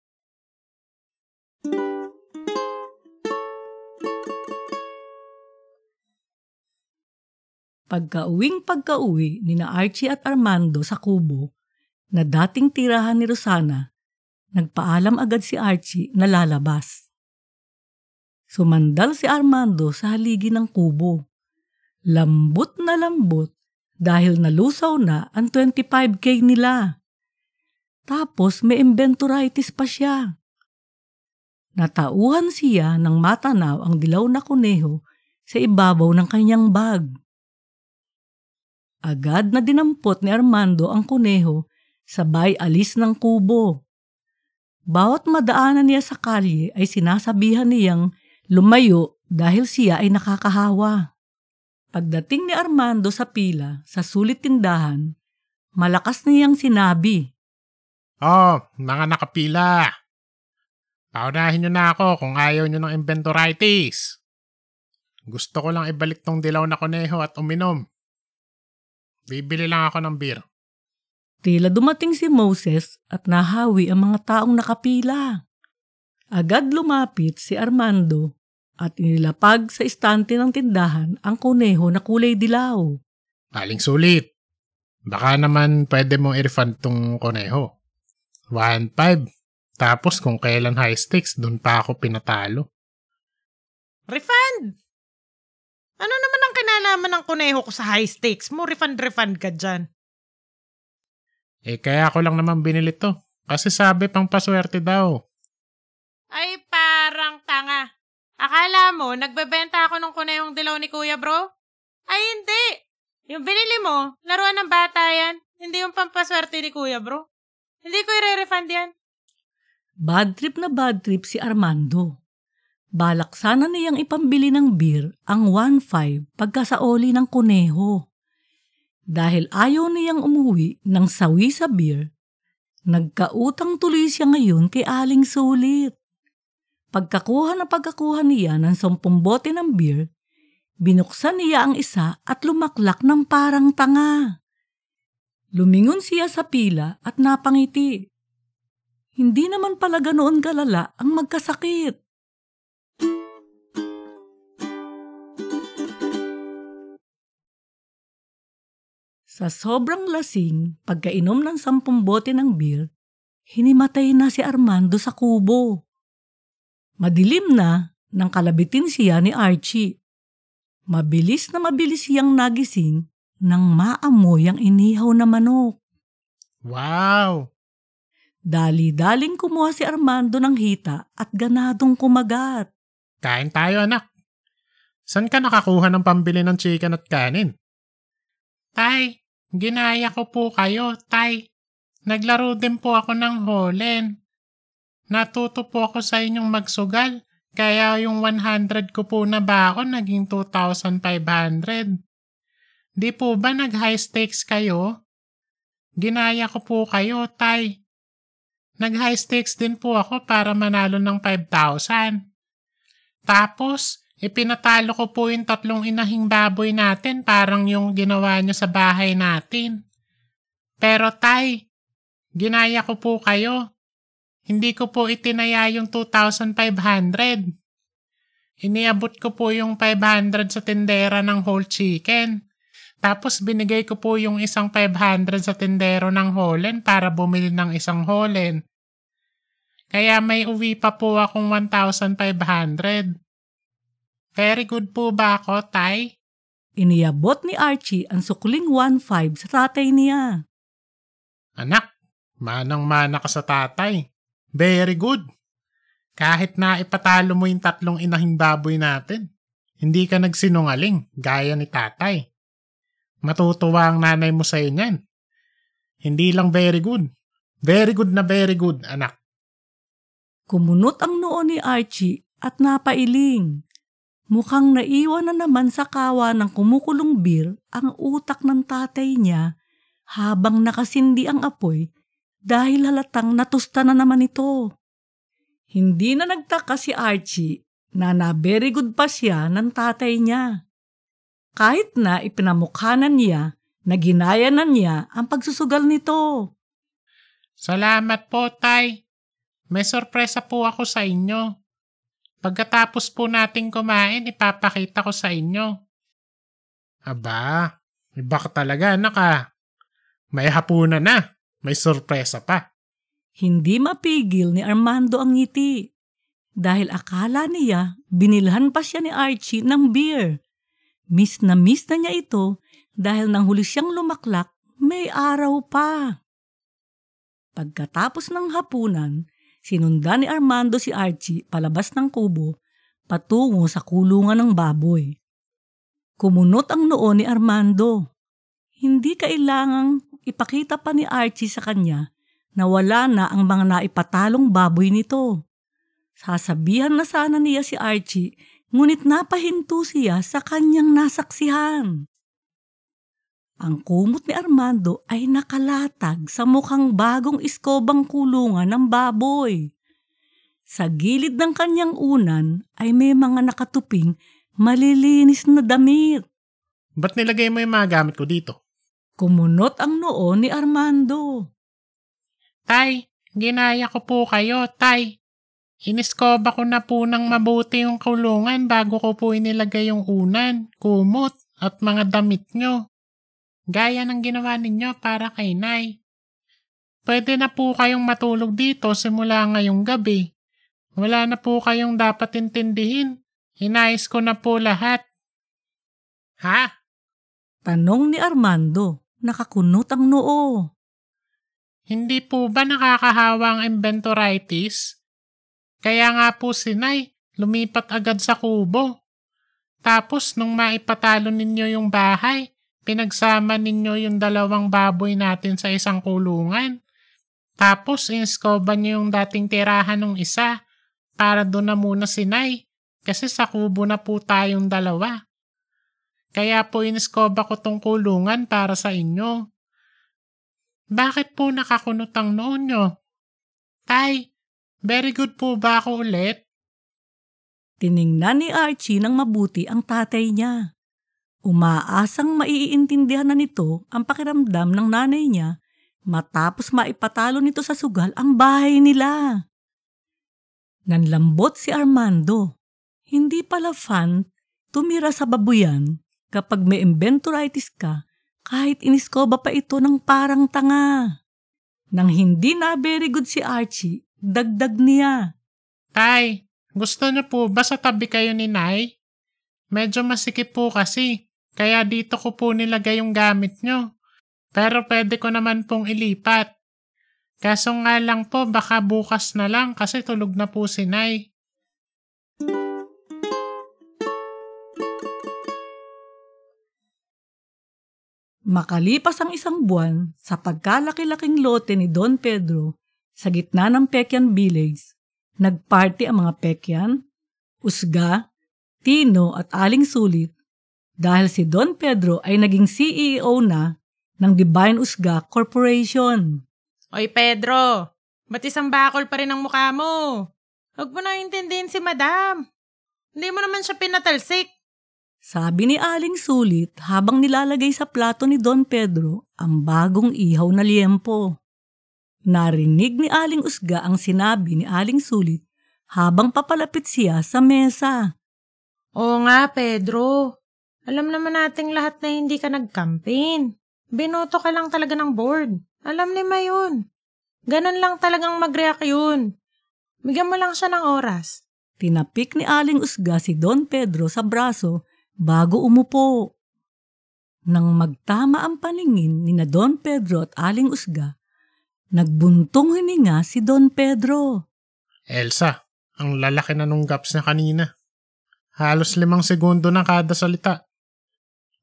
Pagkauwing pagkauwi ni na Archie at Armando sa kubo na dating tirahan ni Rosana, nagpaalam agad si Archie na lalabas. Sumandal si Armando sa haligi ng kubo lambot na lambot dahil nalusaw na ang 25K nila. Tapos may inventoritis pa siya. Natauhan siya ng matanaw ang dilaw na kuneho sa ibabaw ng kanyang bag. Agad na dinampot ni Armando ang kuneho sabay alis ng kubo. Bawat madaanan niya sa kalye ay sinasabihan niyang lumayo dahil siya ay nakakahawa. Pagdating ni Armando sa pila sa sulit tindahan, malakas niyang sinabi. Oh, mga nakapila! Paunahin niyo na ako kung ayaw niyo ng inventoritis. Gusto ko lang ibalik tong dilaw na koneho at uminom. Bibili lang ako ng beer. Tila dumating si Moses at nahawi ang mga taong nakapila. Agad lumapit si Armando at inilapag sa istante ng tindahan ang kuneho na kulay dilaw. Aling sulit. Baka naman pwede mong i-refund tong kuneho. 1.5. Tapos kung kailan high stakes, dun pa ako pinatalo. Refund! Ano naman ang kinalaman ng kuneho ko sa high stakes mo? Refund-refund ka dyan. Eh kaya ako lang naman binili to. Kasi sabi pang paswerte daw. Ay parang tanga. Akala mo, nagbebenta ako nung kunayong dilaw ni Kuya Bro? Ay, hindi! Yung binili mo, laruan ng bata yan. Hindi yung pampaswerte ni Kuya Bro. Hindi ko i-refund yan. Bad trip na bad trip si Armando. Balak sana niyang ipambili ng beer ang 1.5 pagka sa ng kuneho. Dahil ayaw niyang umuwi ng sawi sa beer, nagkautang tuloy siya ngayon kay Aling Sulit. Pagkakuha na pagkakuha niya ng sampung bote ng beer, binuksan niya ang isa at lumaklak ng parang tanga. Lumingon siya sa pila at napangiti. Hindi naman pala ganoon kalala ang magkasakit. Sa sobrang lasing, pagkainom ng sampung bote ng beer, hinimatay na si Armando sa kubo. Madilim na nang kalabitin siya ni Archie. Mabilis na mabilis siyang nagising nang maamoy ang inihaw na manok. Wow! Dali-daling kumuha si Armando ng hita at ganadong kumagat. Kain tayo anak. San ka nakakuha ng pambili ng chicken at kanin? Tay, ginaya ko po kayo, tay. Naglaro din po ako ng holen. Natuto po ako sa inyong magsugal, kaya yung 100 ko po na baon naging 2,500. Di po ba nag-high stakes kayo? Ginaya ko po kayo, tay. Nag-high stakes din po ako para manalo ng 5,000. Tapos, ipinatalo ko po yung tatlong inahing baboy natin parang yung ginawa nyo sa bahay natin. Pero tay, ginaya ko po kayo. Hindi ko po itinaya yung 2,500. Iniabot ko po yung 500 sa tindera ng whole chicken. Tapos binigay ko po yung isang 500 sa tindero ng holen para bumili ng isang holen. Kaya may uwi pa po akong 1,500. Very good po ba ako, Tay? Iniabot ni Archie ang sukling 1,500 sa tatay niya. Anak, manang-mana ka sa tatay. Very good. Kahit na ipatalo mo yung tatlong inahing baboy natin, hindi ka nagsinungaling gaya ni tatay. Matutuwa ang nanay mo sa inyan. Hindi lang very good. Very good na very good, anak. Kumunot ang noo ni Archie at napailing. Mukhang naiwan na naman sa kawa ng kumukulong beer ang utak ng tatay niya habang nakasindi ang apoy dahil halatang natusta na naman ito. Hindi na nagtaka si Archie na na very good pa siya ng tatay niya. Kahit na ipinamukha na niya na ginaya na niya ang pagsusugal nito. Salamat po, Tay. May sorpresa po ako sa inyo. Pagkatapos po nating kumain, ipapakita ko sa inyo. Aba, iba ka talaga, anak ah. May hapunan na. May sorpresa pa. Hindi mapigil ni Armando ang ngiti. Dahil akala niya, binilhan pa siya ni Archie ng beer. Miss na miss na niya ito dahil nang huli siyang lumaklak, may araw pa. Pagkatapos ng hapunan, sinunda ni Armando si Archie palabas ng kubo patungo sa kulungan ng baboy. Kumunot ang noo ni Armando. Hindi kailangang Ipakita pa ni Archie sa kanya na wala na ang mga naipatalong baboy nito. Sasabihan na sana niya si Archie, ngunit napahinto siya sa kanyang nasaksihan. Ang kumot ni Armando ay nakalatag sa mukhang bagong iskobang kulungan ng baboy. Sa gilid ng kanyang unan ay may mga nakatuping malilinis na damit. Ba't nilagay mo yung mga gamit ko dito? Kumunot ang noo ni Armando. Tay, ginaya ko po kayo, Tay. Iniskoba ko na po ng mabuti yung kulungan bago ko po inilagay yung unan, kumot, at mga damit nyo. Gaya ng ginawa ninyo para kay Nay. Pwede na po kayong matulog dito simula ngayong gabi. Wala na po kayong dapat intindihin. Inayos ko na po lahat. Ha? Tanong ni Armando. Nakakunot ang noo. Hindi po ba nakakahawa ang inventoritis? Kaya nga po si Nay, lumipat agad sa kubo. Tapos nung maipatalo ninyo yung bahay, pinagsama ninyo yung dalawang baboy natin sa isang kulungan. Tapos inskoba niyo yung dating tirahan ng isa para doon na muna si Nay kasi sa kubo na po tayong dalawa. Kaya po iniskoba ko tong kulungan para sa inyo. Bakit po nakakunot ang noo nyo? Tay, very good po ba ako ulit? Tiningnan ni Archie ng mabuti ang tatay niya. Umaasang maiintindihan na nito ang pakiramdam ng nanay niya matapos maipatalo nito sa sugal ang bahay nila. Nanlambot si Armando. Hindi pala fan tumira sa babuyan Kapag may inventoritis ka, kahit iniskoba pa ito ng parang tanga. Nang hindi na very good si Archie, dagdag niya. Tay, gusto niyo po ba sa tabi kayo ni Nay? Medyo masikip po kasi, kaya dito ko po nilagay yung gamit nyo. Pero pwede ko naman pong ilipat. Kaso nga lang po, baka bukas na lang kasi tulog na po si Nay. Makalipas ang isang buwan sa pagkalaki-laking lote ni Don Pedro sa gitna ng Pekyan Village, nagparty ang mga Pekyan, Usga, Tino at Aling Sulit dahil si Don Pedro ay naging CEO na ng Divine Usga Corporation. Oy Pedro, ba't isang bakol pa rin ang mukha mo? Huwag mo na intindihin si Madam. Hindi mo naman siya pinatalsik. Sabi ni Aling Sulit habang nilalagay sa plato ni Don Pedro ang bagong ihaw na liyempo. Narinig ni Aling Usga ang sinabi ni Aling Sulit habang papalapit siya sa mesa. Oo nga, Pedro. Alam naman nating lahat na hindi ka nag-campaign. Binoto ka lang talaga ng board. Alam ni Mayon. Ganon lang talagang mag-react yun. Bigyan mo lang siya ng oras. Tinapik ni Aling Usga si Don Pedro sa braso bago umupo. Nang magtama ang paningin ni na Don Pedro at Aling Usga, nagbuntong hininga si Don Pedro. Elsa, ang lalaki na nung gaps na kanina. Halos limang segundo na kada salita.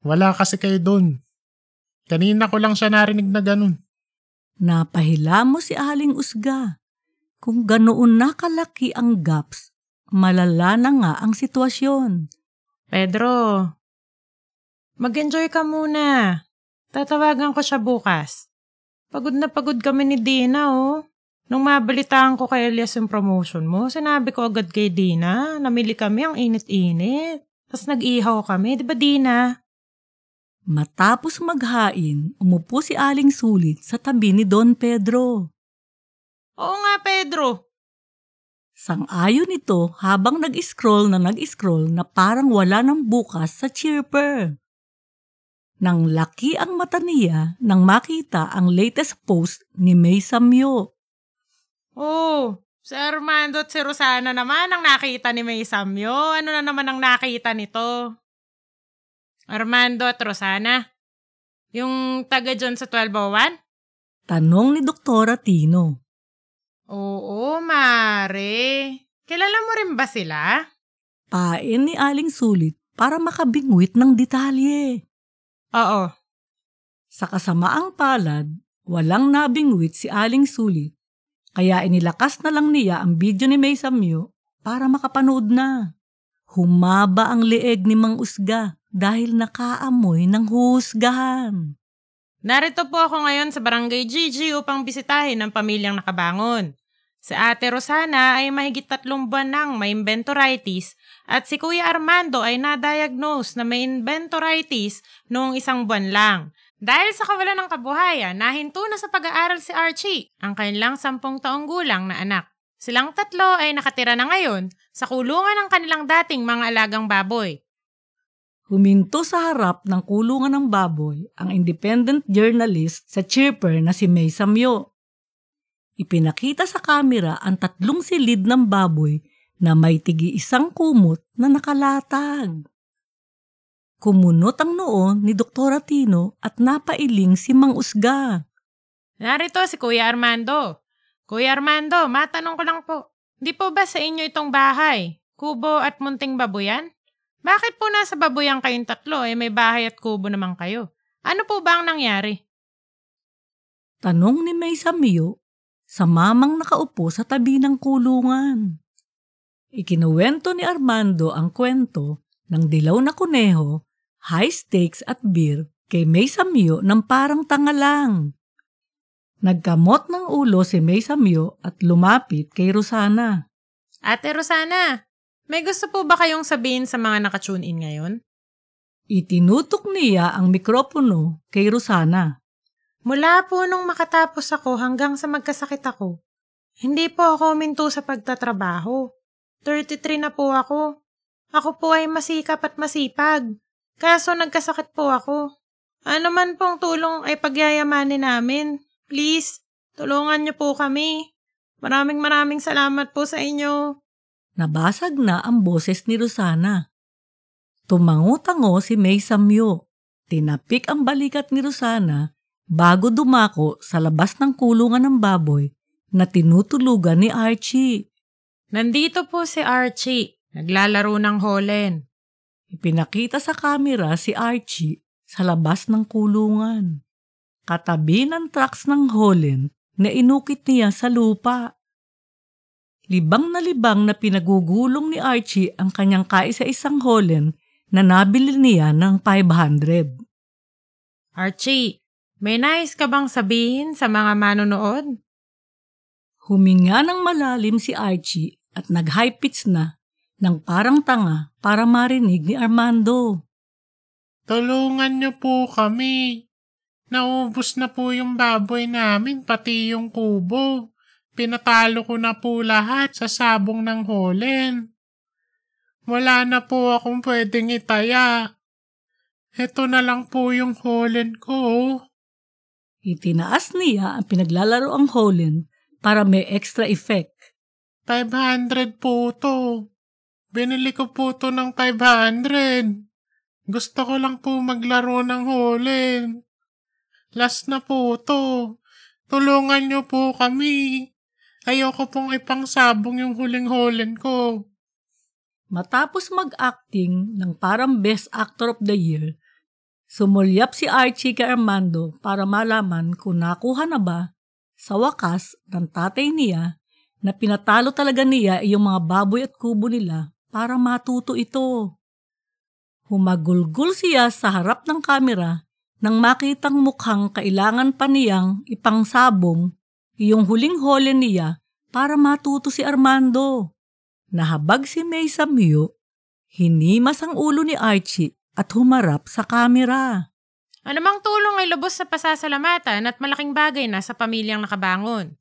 Wala kasi kayo doon. Kanina ko lang siya narinig na ganun. Napahila mo si Aling Usga. Kung ganoon na kalaki ang gaps, malala na nga ang sitwasyon. Pedro, mag-enjoy ka muna. Tatawagan ko siya bukas. Pagod na pagod kami ni Dina, oh. Nung mabalitaan ko kay Elias yung promotion mo, sinabi ko agad kay Dina, namili kami ang init-init. Tapos nag-ihaw kami, di ba Dina? Matapos maghain, umupo si Aling Sulit sa tabi ni Don Pedro. Oo nga Pedro, Sang-ayon ito habang nag-scroll na nag-scroll na parang wala ng bukas sa chirper. Nang laki ang mata niya nang makita ang latest post ni May Samyo. Oh, si Armando at si Rosana naman ang nakita ni May Samyo. Ano na naman ang nakita nito? Armando at Rosana, yung taga dyan sa 1201? Tanong ni Doktora Tino. Oo, Mare. Kilala mo rin ba sila? Pain ni Aling Sulit para makabingwit ng detalye. Oo. Sa kasamaang palad, walang nabingwit si Aling Sulit. Kaya inilakas na lang niya ang video ni May Samyo para makapanood na. Humaba ang leeg ni Mang Usga dahil nakaamoy ng husgahan. Narito po ako ngayon sa Barangay GG upang bisitahin ang pamilyang nakabangon. Si Ate Rosana ay mahigit tatlong buwan ng may inventoritis at si Kuya Armando ay na-diagnose na may inventoritis noong isang buwan lang. Dahil sa kawalan ng kabuhayan, nahinto na sa pag-aaral si Archie, ang kanilang sampung taong gulang na anak. Silang tatlo ay nakatira na ngayon sa kulungan ng kanilang dating mga alagang baboy huminto sa harap ng kulungan ng baboy ang independent journalist sa chirper na si May Samyo. Ipinakita sa kamera ang tatlong silid ng baboy na may tigi isang kumot na nakalatag. Kumunot ang noon ni Dr. Tino at napailing si Mang Usga. Narito si Kuya Armando. Kuya Armando, matanong ko lang po. Di po ba sa inyo itong bahay? Kubo at munting baboyan? Bakit po nasa baboyan kayong tatlo eh may bahay at kubo naman kayo? Ano po ba ang nangyari? Tanong ni May Samyo sa mamang nakaupo sa tabi ng kulungan. Ikinuwento ni Armando ang kwento ng dilaw na kuneho, high stakes at beer kay May Samyo ng parang tanga lang. Nagkamot ng ulo si May Samyo at lumapit kay Rosana. Ate Rosana, may gusto po ba kayong sabihin sa mga nakatune in ngayon? Itinutok niya ang mikropono kay Rosana. Mula po nung makatapos ako hanggang sa magkasakit ako, hindi po ako minto sa pagtatrabaho. 33 na po ako. Ako po ay masikap at masipag. Kaso nagkasakit po ako. Ano man pong tulong ay pagyayamanin namin. Please, tulungan niyo po kami. Maraming maraming salamat po sa inyo. Nabasag na ang boses ni Rosana. Tumango-tango si May Samyo. Tinapik ang balikat ni Rosana bago dumako sa labas ng kulungan ng baboy na tinutulugan ni Archie. Nandito po si Archie. Naglalaro ng holen. Ipinakita sa kamera si Archie sa labas ng kulungan. Katabi ng trucks ng holen na inukit niya sa lupa. Libang na libang na pinagugulong ni Archie ang kanyang kaisa-isang holen na nabili niya ng 500. Archie, may nais ka bang sabihin sa mga manonood? Huminga ng malalim si Archie at nag-high pitch na ng parang tanga para marinig ni Armando. Tulungan niyo po kami. Naubos na po yung baboy namin pati yung kubo. Pinatalo ko na po lahat sa sabong ng holen. Wala na po akong pwedeng itaya. Ito na lang po yung holen ko. Oh. Itinaas niya ang pinaglalaro ang holen para may extra effect. 500 po to. Binili ko po to ng 500. Gusto ko lang po maglaro ng holen. Last na po to. Tulungan niyo po kami. Ayoko pong ipangsabong yung huling holen ko. Matapos mag-acting ng parang Best Actor of the Year, sumulyap si Archie kay Armando para malaman kung nakuha na ba sa wakas ng tatay niya na pinatalo talaga niya yung mga baboy at kubo nila para matuto ito. Humagulgul siya sa harap ng kamera nang makitang mukhang kailangan pa niyang ipangsabong iyong huling hole niya para matuto si Armando. Nahabag si May sa Mew, hinimas ang ulo ni Archie at humarap sa kamera. Anumang tulong ay lubos sa pasasalamatan at malaking bagay na sa pamilyang nakabangon.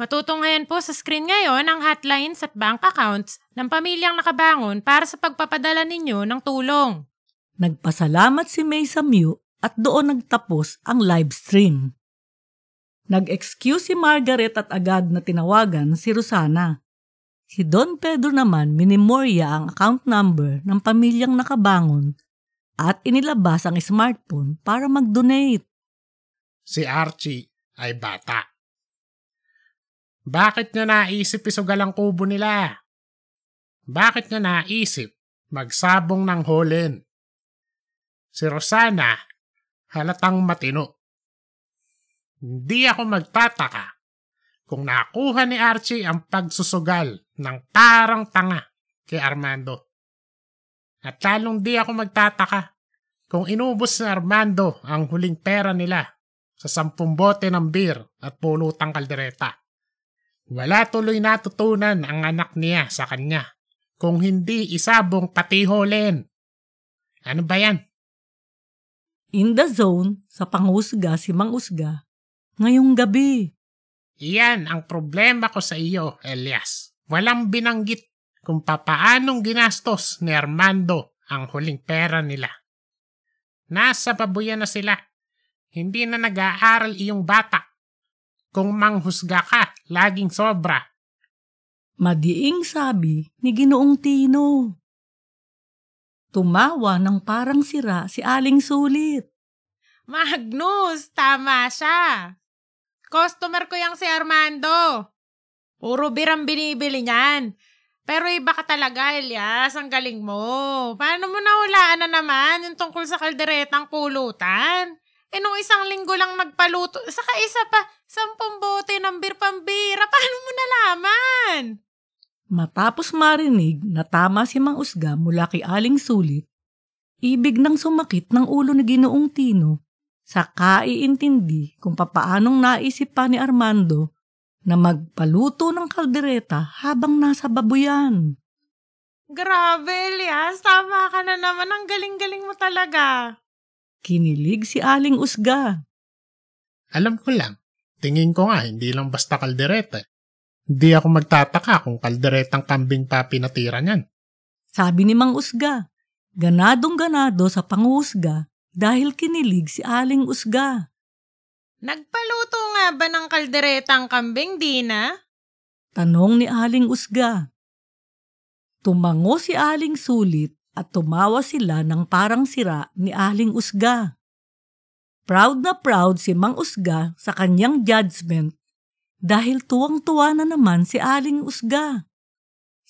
Matutunghayan po sa screen ngayon ang hotlines at bank accounts ng pamilyang nakabangon para sa pagpapadala ninyo ng tulong. Nagpasalamat si May sa Mew at doon nagtapos ang live stream. Nag-excuse si Margaret at agad na tinawagan si Rosana. Si Don Pedro naman minimorya ang account number ng pamilyang nakabangon at inilabas ang smartphone para mag-donate. Si Archie ay bata. Bakit niya naisip isugal ang kubo nila? Bakit niya naisip magsabong ng holen? Si Rosana halatang matino. Hindi ako magtataka kung nakuha ni Archie ang pagsusugal ng parang tanga kay Armando. At lalong di ako magtataka kung inubos ni Armando ang huling pera nila sa sampung bote ng beer at pulutang kaldereta. Wala tuloy natutunan ang anak niya sa kanya kung hindi isabong patiholin. Ano ba yan? In the zone, sa pangusga si Mang Usga, ngayong gabi. Iyan ang problema ko sa iyo, Elias. Walang binanggit kung papaanong ginastos ni Armando ang huling pera nila. Nasa babuya na sila. Hindi na nag-aaral iyong bata. Kung manghusga ka, laging sobra. Madiing sabi ni Ginoong Tino. Tumawa ng parang sira si Aling Sulit. Magnus, tama siya. Customer ko yung si Armando. Puro birang binibili niyan. Pero iba ka talaga, Elias. Ang galing mo. Paano mo nahulaan na naman yung tungkol sa kalderetang pulutan? Eh, nung isang linggo lang nagpaluto, saka isa pa, sampung bote ng beer pambira. Paano mo nalaman? Matapos marinig na tama si Mang Usga mula kay Aling Sulit, ibig nang sumakit ng ulo ni Ginoong Tino Saka iintindi kung papaanong naisip pa ni Armando na magpaluto ng kaldereta habang nasa babuyan. Grabe, Elias. Tama ka na naman. Ang galing-galing mo talaga. Kinilig si Aling Usga. Alam ko lang, tingin ko nga hindi lang basta kaldereta. Eh. Hindi ako magtataka kung kalderetang kambing pa pinatira niyan. Sabi ni Mang Usga, ganadong ganado sa pangusga dahil kinilig si Aling Usga. Nagpaluto nga ba ng kalderetang kambing, Dina? Tanong ni Aling Usga. Tumango si Aling Sulit at tumawa sila ng parang sira ni Aling Usga. Proud na proud si Mang Usga sa kanyang judgment dahil tuwang-tuwa na naman si Aling Usga.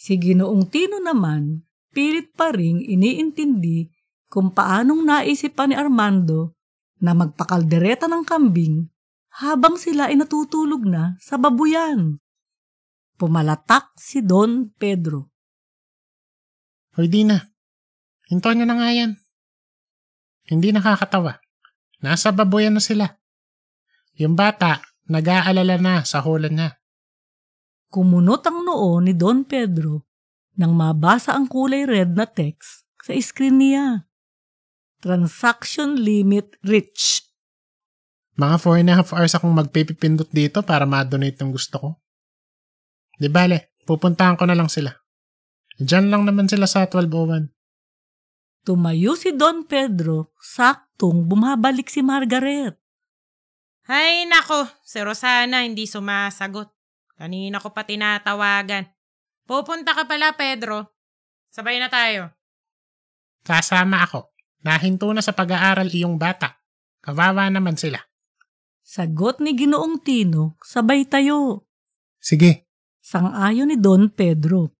Si Ginoong Tino naman, pilit pa ring iniintindi kung paanong naisip pa ni Armando na magpakaldereta ng kambing habang sila ay natutulog na sa babuyan. Pumalatak si Don Pedro. Hoy Dina, hinto nyo na nga yan. Hindi nakakatawa. Nasa babuyan na sila. Yung bata, nag-aalala na sa hulan niya. Kumunot ang noo ni Don Pedro nang mabasa ang kulay red na text sa screen niya transaction limit reach. Mga 4 and a half hours akong magpipipindot dito para ma-donate ng gusto ko. Di bale, pupuntahan ko na lang sila. Diyan lang naman sila sa 1201. Tumayo si Don Pedro, saktong bumabalik si Margaret. Hay nako, si Rosana hindi sumasagot. Kanina ko pa tinatawagan. Pupunta ka pala, Pedro. Sabay na tayo. Kasama ako. Nahinto na sa pag-aaral iyong bata. Kawawa naman sila. Sagot ni Ginoong Tino, sabay tayo. Sige. Sangayon ni Don Pedro.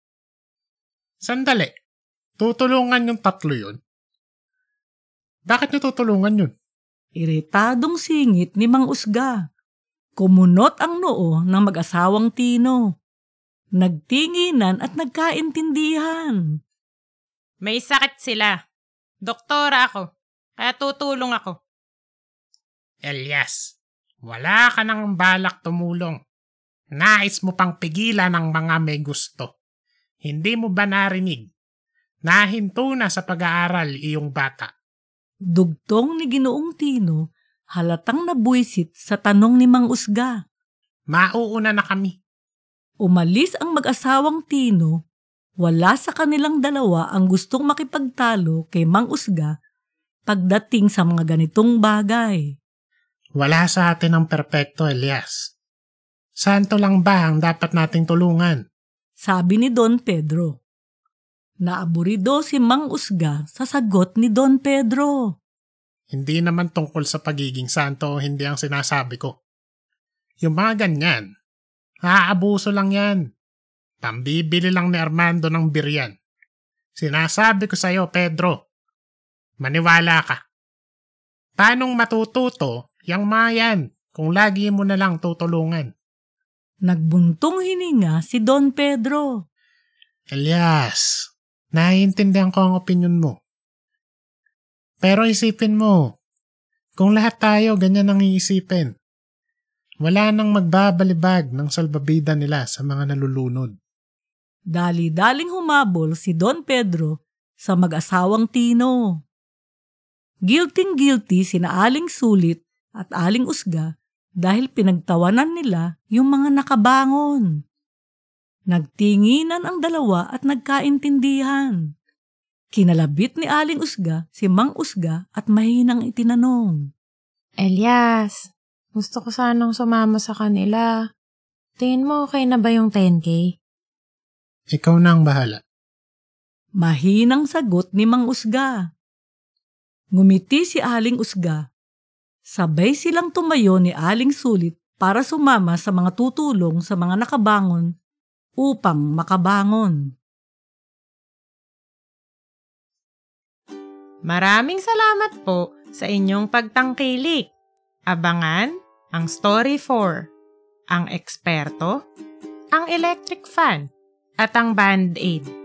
Sandali. Tutulungan yung tatlo yun. Bakit nyo tutulungan yun? Iritadong singit ni Mang Usga. Kumunot ang noo ng mag-asawang Tino. Nagtinginan at nagkaintindihan. May sakit sila. Doktora ako. Kaya tutulong ako. Elias, wala ka nang balak tumulong. Nais mo pang pigilan ang mga may gusto. Hindi mo ba narinig? Nahinto na sa pag-aaral iyong bata. Dugtong ni Ginoong Tino, halatang nabuisit sa tanong ni Mang Usga. Mauuna na kami. Umalis ang mag-asawang Tino wala sa kanilang dalawa ang gustong makipagtalo kay Mang Usga pagdating sa mga ganitong bagay. Wala sa atin ang perpekto, Elias. Santo lang ba ang dapat nating tulungan? Sabi ni Don Pedro. Naaburido si Mang Usga sa sagot ni Don Pedro. Hindi naman tungkol sa pagiging santo o hindi ang sinasabi ko. Yung mga ganyan, haabuso lang yan. Pambibili lang ni Armando ng biryan. Sinasabi ko sa'yo, Pedro. Maniwala ka. Paanong matututo yang mayan kung lagi mo na lang tutulungan? Nagbuntong hininga si Don Pedro. Elias, naiintindihan ko ang opinion mo. Pero isipin mo, kung lahat tayo ganyan ang iisipin, wala nang magbabalibag ng salbabida nila sa mga nalulunod. Dali-daling humabol si Don Pedro sa mag-asawang Tino. Guilting-guilty sina Aling Sulit at Aling Usga dahil pinagtawanan nila yung mga nakabangon. Nagtinginan ang dalawa at nagkaintindihan. Kinalabit ni Aling Usga si Mang Usga at mahinang itinanong. Elias, gusto ko sanang sumama sa kanila. Tingin mo okay na ba yung 10K? Ikaw na ang bahala. Mahinang sagot ni Mang Usga. Ngumiti si Aling Usga. Sabay silang tumayo ni Aling Sulit para sumama sa mga tutulong sa mga nakabangon upang makabangon. Maraming salamat po sa inyong pagtangkilik. Abangan ang Story 4, ang eksperto, ang electric fan at ang band-aid.